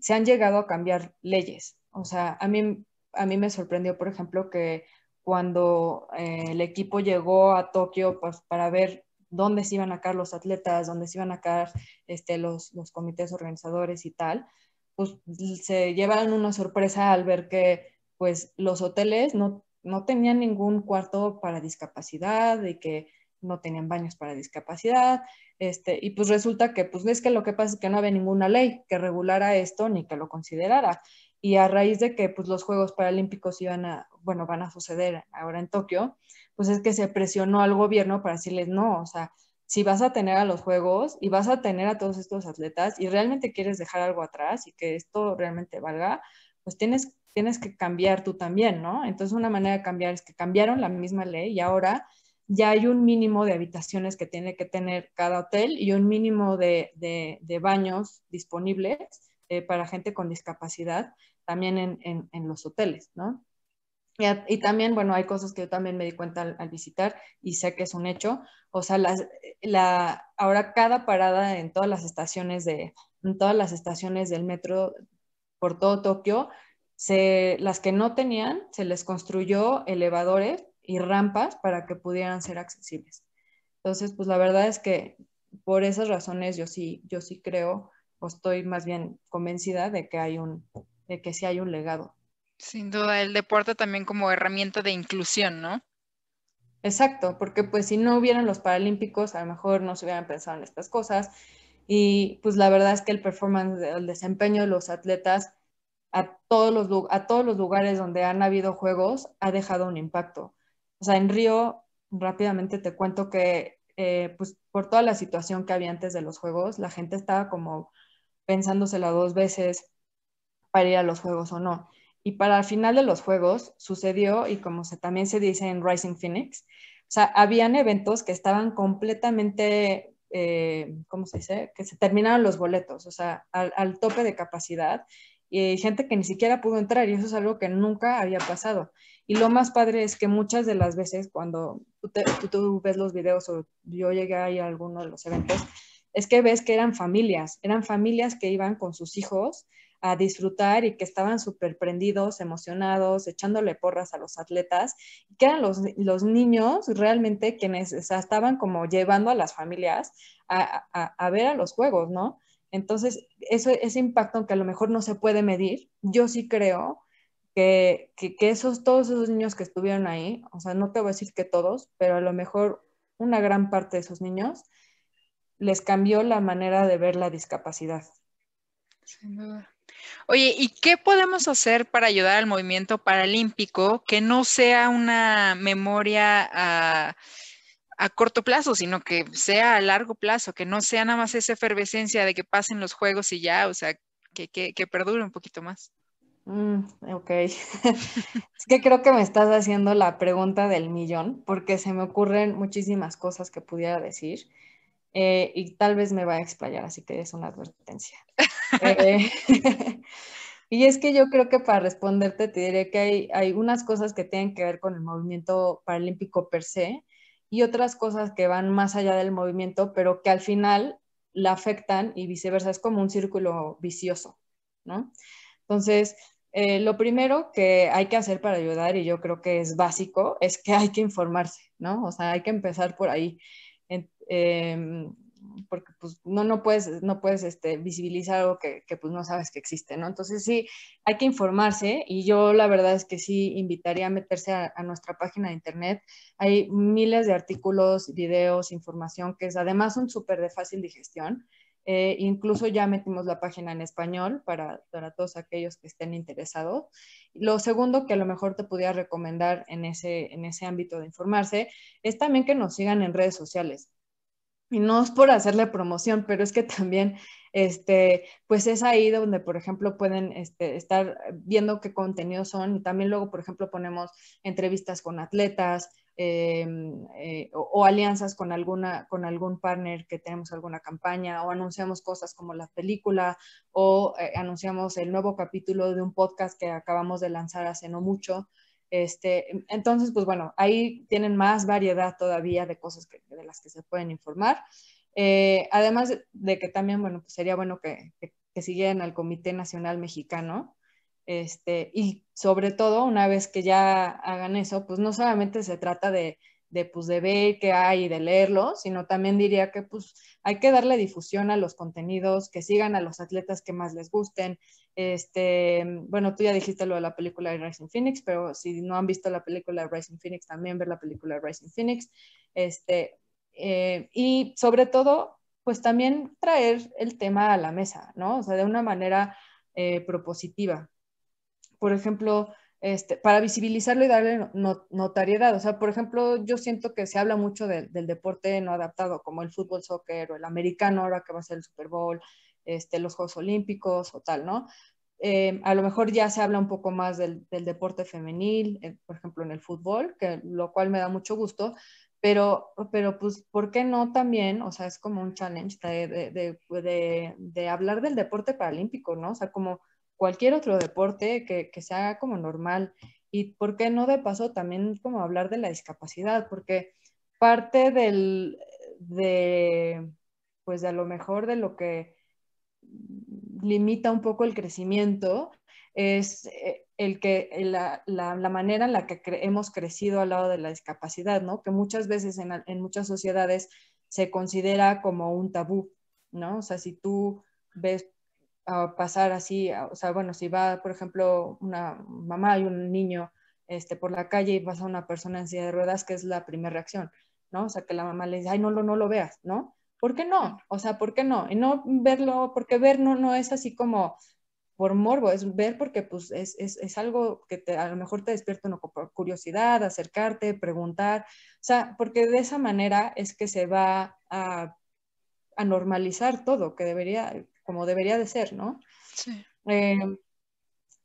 se han llegado a cambiar leyes. O sea, a mí, a mí me sorprendió, por ejemplo, que cuando eh, el equipo llegó a Tokio pues, para ver dónde se iban a caer los atletas, dónde se iban a car este, los, comités organizadores y tal, pues se llevaron una sorpresa al ver que pues los hoteles no, no tenían ningún cuarto para discapacidad y que no tenían baños para discapacidad, este, y pues resulta que pues es que lo que pasa es que no había ninguna ley que regulara esto ni que lo considerara y a raíz de que pues, los Juegos Paralímpicos iban a, bueno, van a suceder ahora en Tokio, pues es que se presionó al gobierno para decirles, no, o sea, si vas a tener a los Juegos y vas a tener a todos estos atletas y realmente quieres dejar algo atrás y que esto realmente valga, pues tienes, tienes que cambiar tú también, ¿no? Entonces una manera de cambiar es que cambiaron la misma ley y ahora ya hay un mínimo de habitaciones que tiene que tener cada hotel y un mínimo de, de, baños disponibles eh, para gente con discapacidad también en, en, los hoteles, ¿no? Y, también, bueno, hay cosas que yo también me di cuenta al, visitar y sé que es un hecho. O sea, la la, ahora cada parada en todas las estaciones de, todas las estaciones del metro por todo Tokio, se, las que no tenían, se les construyó elevadores y rampas para que pudieran ser accesibles. Entonces, pues la verdad es que por esas razones yo sí, yo sí creo, o estoy más bien convencida de que hay un, de que sí hay un legado. Sin duda, el deporte también como herramienta de inclusión, ¿no? Exacto, porque pues si no hubieran los Paralímpicos, a lo mejor no se hubieran pensado en estas cosas. Y pues la verdad es que el performance, el desempeño de los atletas a todos los, a todos los lugares donde han habido juegos ha dejado un impacto. O sea, en Río, rápidamente te cuento que eh, pues por toda la situación que había antes de los juegos, la gente estaba como pensándosela dos veces, para ir a los juegos o no. Y para el final de los juegos sucedió, y como se, también se dice en Rising Phoenix, o sea, habían eventos que estaban completamente, eh, ¿cómo se dice? Que se terminaron los boletos, o sea, al, tope de capacidad y gente que ni siquiera pudo entrar y eso es algo que nunca había pasado. Y lo más padre es que muchas de las veces cuando tú, ves los videos o yo llegué ahí a alguno de los eventos, es que ves que eran familias, eran familias que iban con sus hijos a disfrutar y que estaban súper prendidos, emocionados, echándole porras a los atletas, que eran los, los niños realmente quienes estaban como llevando a las familias a, ver a los juegos, ¿no? Entonces, eso, ese impacto, que a lo mejor no se puede medir, yo sí creo que, esos, todos esos niños que estuvieron ahí, o sea, no te voy a decir que todos, pero a lo mejor una gran parte de esos niños les cambió la manera de ver la discapacidad. Sin duda. Oye, ¿y qué podemos hacer para ayudar al movimiento paralímpico que no sea una memoria a, corto plazo, sino que sea a largo plazo, que no sea nada más esa efervescencia de que pasen los juegos y ya, o sea, que, que, perdure un poquito más? Mm, ok, es que creo que me estás haciendo la pregunta del millón, porque se me ocurren muchísimas cosas que pudiera decir eh, y tal vez me va a explayar, así que es una advertencia. Eh, y es que yo creo que para responderte te diré que hay, hay unas cosas que tienen que ver con el movimiento paralímpico per se y otras cosas que van más allá del movimiento, pero que al final la afectan y viceversa. Es como un círculo vicioso, ¿no? Entonces, eh, lo primero que hay que hacer para ayudar, y yo creo que es básico, es que hay que informarse, ¿no? O sea, hay que empezar por ahí. Em, porque pues no, no puedes, no puedes este, visibilizar algo que, pues no sabes que existe, ¿no? Entonces sí, hay que informarse y yo la verdad es que sí invitaría a meterse a, nuestra página de internet. Hay miles de artículos, videos, información que es, además son súper de fácil digestión. Eh, incluso ya metimos la página en español para, para todos aquellos que estén interesados. Lo segundo que a lo mejor te pudiera recomendar en ese, en ese ámbito de informarse es también que nos sigan en redes sociales y no es por hacerle promoción, pero es que también, este, pues es ahí donde, por ejemplo, pueden este, estar viendo qué contenidos son y también luego, por ejemplo, ponemos entrevistas con atletas em, eh, o, alianzas con, alguna, con algún partner que tenemos alguna campaña o anunciamos cosas como la película o eh, anunciamos el nuevo capítulo de un podcast que acabamos de lanzar hace no mucho. Este, entonces, pues bueno, ahí tienen más variedad todavía de cosas de las que se pueden informar. Eh, además de que también, bueno, pues sería bueno que, siguieran al Comité Nacional Mexicano. Este, y sobre todo, una vez que ya hagan eso, pues no solamente se trata de, pues, de ver qué hay y de leerlo, sino también diría que pues, hay que darle difusión a los contenidos, que sigan a los atletas que más les gusten, este, mm, bueno, tú ya dijiste lo de la película de Rising Phoenix, pero si no han visto la película de Rising Phoenix, también ver la película de Rising Phoenix. Este, eh, y sobre todo, pues también traer el tema a la mesa, ¿no? O sea, de una manera eh, propositiva. Por ejemplo, este, para visibilizarlo y darle notariedad. O sea, por ejemplo, yo siento que se habla mucho del deporte no adaptado, como el fútbol, soccer o el americano, ahora que va a ser el Super Bowl, este, los Juegos Olímpicos o tal, ¿no? Eh, a lo mejor ya se habla un poco más del, deporte femenil, eh, por ejemplo en el fútbol, que, lo cual me da mucho gusto, pero, pero pues, ¿por qué no también? O sea, es como un challenge de, pues, hablar del deporte paralímpico, ¿no? O sea, como cualquier otro deporte que, se haga como normal. Y por qué no de paso también como hablar de la discapacidad, porque parte del, de, pues de a lo mejor de lo que limita un poco el crecimiento es eh, el que, eh, la, manera en la que hemos crecido al lado de la discapacidad, ¿no? Que muchas veces en, muchas sociedades se considera como un tabú, ¿no? O sea, si tú ves ah, pasar así, ah, o sea, bueno, si va, por ejemplo, una mamá y un niño este, por la calle y pasa una persona en silla de ruedas, que es la primera reacción, ¿no? O sea, que la mamá le dice, ay, no, no lo veas, ¿no? ¿Por qué no? O sea, ¿por qué no? Y no verlo, porque ver no, no es así como por morbo, es ver porque pues es, algo que a lo mejor te despierta una curiosidad, acercarte, preguntar, o sea, porque de esa manera es que se va a, normalizar todo, que debería, como debería de ser, ¿no? Sí. Eh,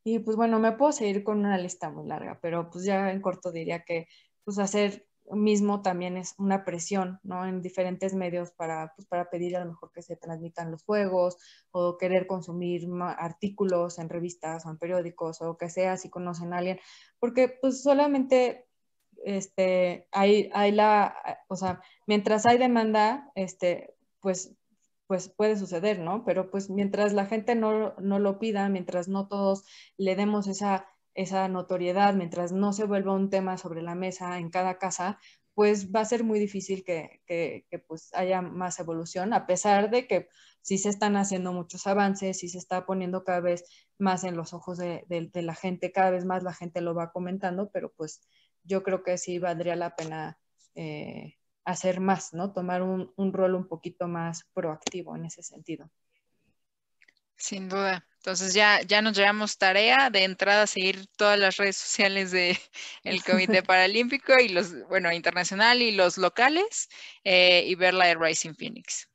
y pues bueno, me puedo seguir con una lista muy larga, pero pues ya en corto diría que pues hacer mismo también es una presión, ¿no? En diferentes medios para, pues, para pedir a lo mejor que se transmitan los juegos o querer consumir artículos en revistas o en periódicos o que sea si conocen a alguien, porque pues solamente este, hay, hay la, o sea, mientras hay demanda, este, pues pues puede suceder, ¿no? Pero pues mientras la gente no, no, lo pida, mientras no todos le demos esa esa notoriedad, mientras no se vuelva un tema sobre la mesa en cada casa, pues va a ser muy difícil que, pues haya más evolución, a pesar de que sí se están haciendo muchos avances, sí se está poniendo cada vez más en los ojos de, la gente, cada vez más la gente lo va comentando, pero pues yo creo que sí valdría la pena eh, hacer más, ¿no? Tomar un rol un poquito más proactivo en ese sentido. Sin duda. Entonces ya, ya nos llevamos tarea de entrada a seguir todas las redes sociales del el Comité Paralímpico y los, bueno, internacional y los locales eh, y ver la de Rising Phoenix.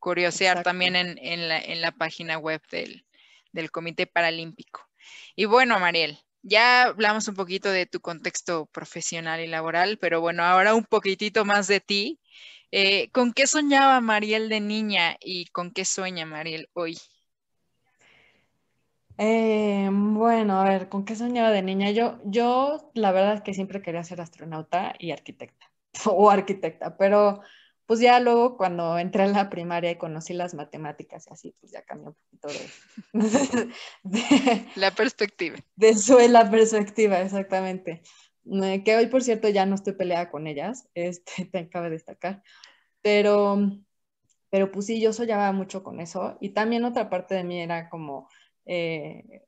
Curiosear también en, la, página web del, del Comité Paralímpico. Y bueno, Mariel, ya hablamos un poquito de tu contexto profesional y laboral, pero bueno, ahora un poquitito más de ti. Eh, ¿Con qué soñaba Mariel de niña y con qué sueña Mariel hoy? Eh, bueno, a ver, ¿con qué soñaba de niña? Yo, yo la verdad es que siempre quería ser astronauta y arquitecta, o arquitecta, pero pues ya luego cuando entré a la primaria y conocí las matemáticas y así, pues ya cambió un poquito de... la perspectiva. De es la perspectiva, exactamente. Eh, que hoy, por cierto, ya no estoy peleada con ellas, este, te de destacar, pero, pero pues sí, yo soñaba mucho con eso y también otra parte de mí era como eh,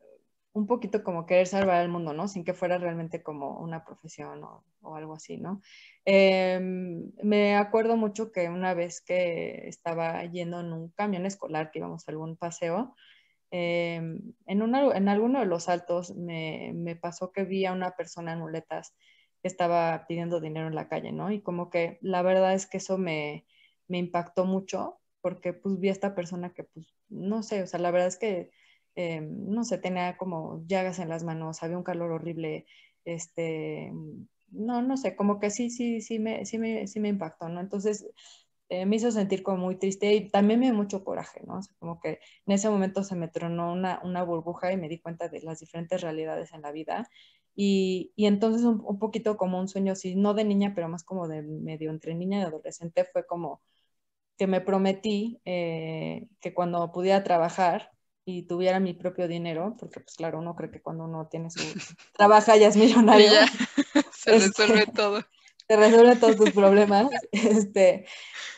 un poquito como querer salvar al mundo, ¿no? Sin que fuera realmente como una profesión o, algo así, ¿no? Em, me acuerdo mucho que una vez que estaba yendo en un camión escolar, que íbamos a algún paseo, em, en, en alguno de los saltos me, pasó que vi a una persona en muletas que estaba pidiendo dinero en la calle, ¿no? Y como que la verdad es que eso me, me impactó mucho porque pues vi a esta persona que pues no sé, o sea, la verdad es que eh, no sé, tenía como llagas en las manos, había un calor horrible, este, mm, no, no sé, como que sí, sí, sí me, sí me, sí me impactó, ¿no? Entonces eh, me hizo sentir como muy triste y también me dio mucho coraje, ¿no? como que en ese momento se me tronó una, burbuja y me di cuenta de las diferentes realidades en la vida. Y, entonces un, poquito como un sueño, sí, no de niña, pero más como de medio entre niña y adolescente, fue como que me prometí eh, que cuando pudiera trabajar, y tuviera mi propio dinero, porque pues claro, uno cree que cuando uno tiene su trabaja ya es millonario. se este, resuelve todo. Se resuelve todos tus problemas, este,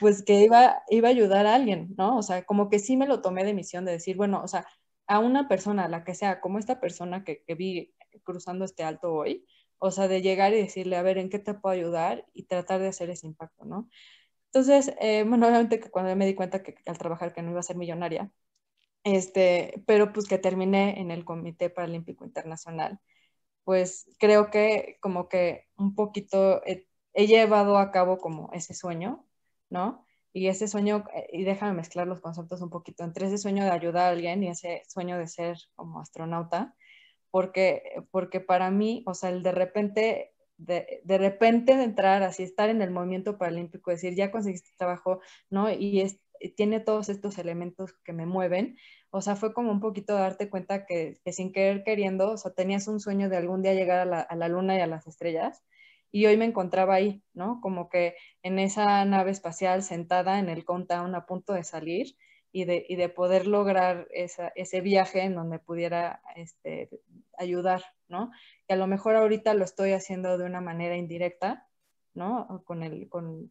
pues que iba, iba a ayudar a alguien, ¿no? O sea, como que sí me lo tomé de misión de decir, bueno, o sea, a una persona, la que sea, como esta persona que, vi cruzando este alto hoy, o sea, de llegar y decirle, a ver, ¿en qué te puedo ayudar? Y tratar de hacer ese impacto, ¿no? Entonces, eh, bueno, obviamente que cuando me di cuenta que al trabajar que no iba a ser millonaria, este, pero pues que terminé en el Comité Paralímpico Internacional. Pues creo que como que un poquito he, llevado a cabo como ese sueño, ¿no? Y ese sueño, eh, y déjame mezclar los conceptos un poquito, entre ese sueño de ayudar a alguien y ese sueño de ser como astronauta, porque, porque para mí, o sea, el de repente de, de, repente entrar así, estar en el movimiento paralímpico, decir, ya conseguiste trabajo, ¿no? Y, es, eh, tiene todos estos elementos que me mueven. O sea, fue como un poquito darte cuenta que, sin querer queriendo, o sea, tenías un sueño de algún día llegar a la, luna y a las estrellas. Y hoy me encontraba ahí, ¿no? Como que en esa nave espacial sentada en el countdown a punto de salir y de, poder lograr ese viaje en donde pudiera este, ayudar, ¿no? Que a lo mejor ahorita lo estoy haciendo de una manera indirecta, ¿no? Con el, con,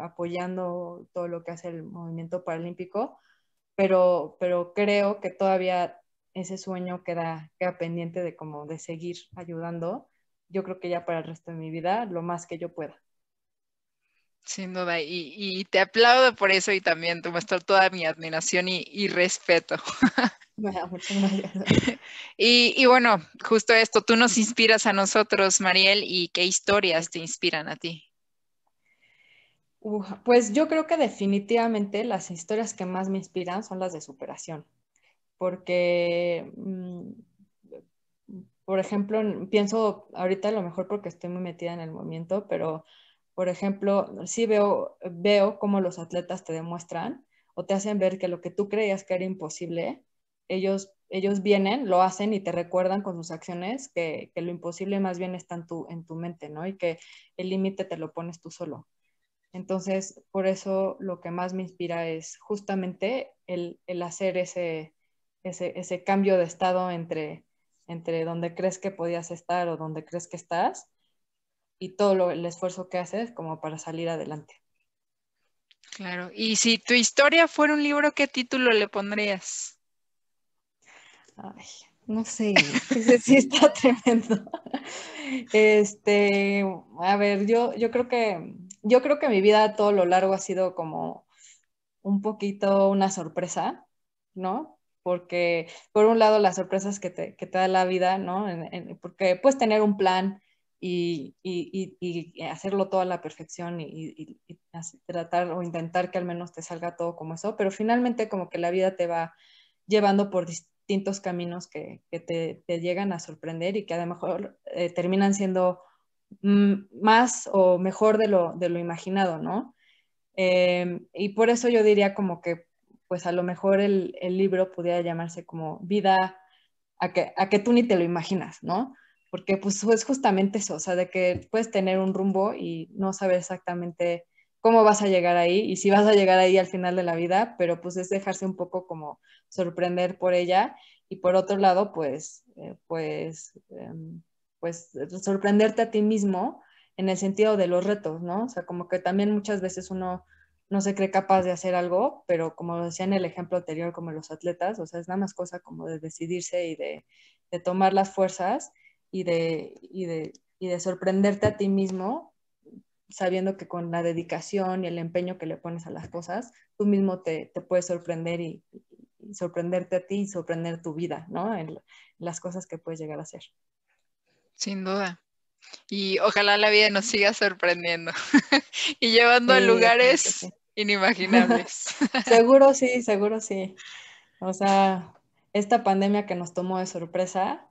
apoyando todo lo que hace el movimiento paralímpico, pero, pero creo que todavía ese sueño queda, queda pendiente de como de seguir ayudando, yo creo que ya para el resto de mi vida, lo más que yo pueda. Sin duda, y, y te aplaudo por eso y también te muestro toda mi admiración y, y respeto. y, bueno, justo esto, tú nos inspiras a nosotros, Mariel, y qué historias te inspiran a ti. pues yo creo que definitivamente las historias que más me inspiran son las de superación, porque, mm, por ejemplo, pienso ahorita a lo mejor porque estoy muy metida en el movimiento, pero, por ejemplo, sí veo, veo cómo los atletas te demuestran o te hacen ver que lo que tú creías que era imposible ellos, ellos vienen, lo hacen y te recuerdan con sus acciones que, lo imposible más bien está en tu, mente, ¿no? Y que el límite te lo pones tú solo. Entonces, por eso lo que más me inspira es justamente el, hacer ese, cambio de estado entre, donde crees que podías estar o donde crees que estás y todo el esfuerzo que haces como para salir adelante. Claro, y si tu historia fuera un libro, ¿qué título le pondrías? no sé, sí está tremendo. Este, a ver, yo, yo creo que yo creo que mi vida a todo lo largo ha sido como un poquito una sorpresa, ¿no? Porque por un lado las sorpresas que te, que te da la vida, ¿no? porque puedes tener un plan y, hacerlo todo a la perfección y, tratar o intentar que al menos te salga todo como eso, pero finalmente como que la vida te va llevando por, caminos que, te, llegan a sorprender y que a lo mejor eh, terminan siendo mm, más o mejor de lo, de lo imaginado, ¿no? Eh, y por eso yo diría como que, pues a lo mejor el, libro pudiera llamarse como vida a que, a que, tú ni te lo imaginas, ¿no? Porque pues es justamente eso, o sea, de que puedes tener un rumbo y no saber exactamente cómo vas a llegar ahí y si vas a llegar ahí al final de la vida, pero pues es dejarse un poco como sorprender por ella y por otro lado, pues, eh, pues, em, pues sorprenderte a ti mismo en el sentido de los retos, ¿no? O sea, como que también muchas veces uno no se cree capaz de hacer algo, pero como decía en el ejemplo anterior, como los atletas, o sea, es nada más cosa como de decidirse y de, tomar las fuerzas y de, y de, y de sorprenderte a ti mismo sabiendo que con la dedicación y el empeño que le pones a las cosas, tú mismo te, te puedes sorprender y, sorprenderte a ti y sorprender tu vida, ¿no? En, las cosas que puedes llegar a hacer. Sin duda. Y ojalá la vida nos siga sorprendiendo y llevando a lugares inimaginables. seguro sí, seguro sí. O sea, esta pandemia que nos tomó de sorpresa,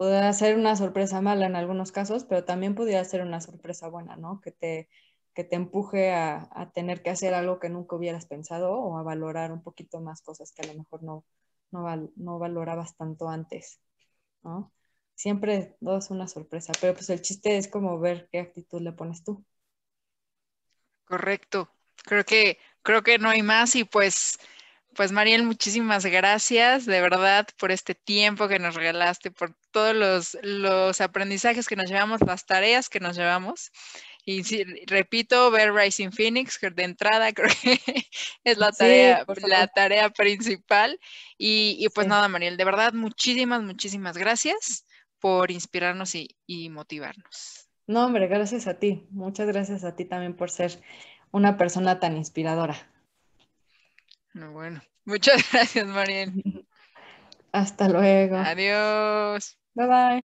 podría ser una sorpresa mala en algunos casos, pero también pudiera ser una sorpresa buena, ¿no? Que te, que te empuje a, tener que hacer algo que nunca hubieras pensado o a valorar un poquito más cosas que a lo mejor no, no, valorabas tanto antes, ¿no? Siempre es una sorpresa, pero pues el chiste es como ver qué actitud le pones tú. Correcto. Creo que, creo que no hay más y pues pues Mariel, muchísimas gracias de verdad por este tiempo que nos regalaste, por todos los, aprendizajes que nos llevamos, las tareas que nos llevamos. Y repito, ver Rising Phoenix de entrada creo que es la tarea, la tarea principal. Y, pues nada, Mariel, de verdad, muchísimas, muchísimas gracias por inspirarnos y, y motivarnos. No, hombre, gracias a ti. Muchas gracias a ti también por ser una persona tan inspiradora. Bueno, muchas gracias, Mariel. Hasta luego. Adiós. Bye bye.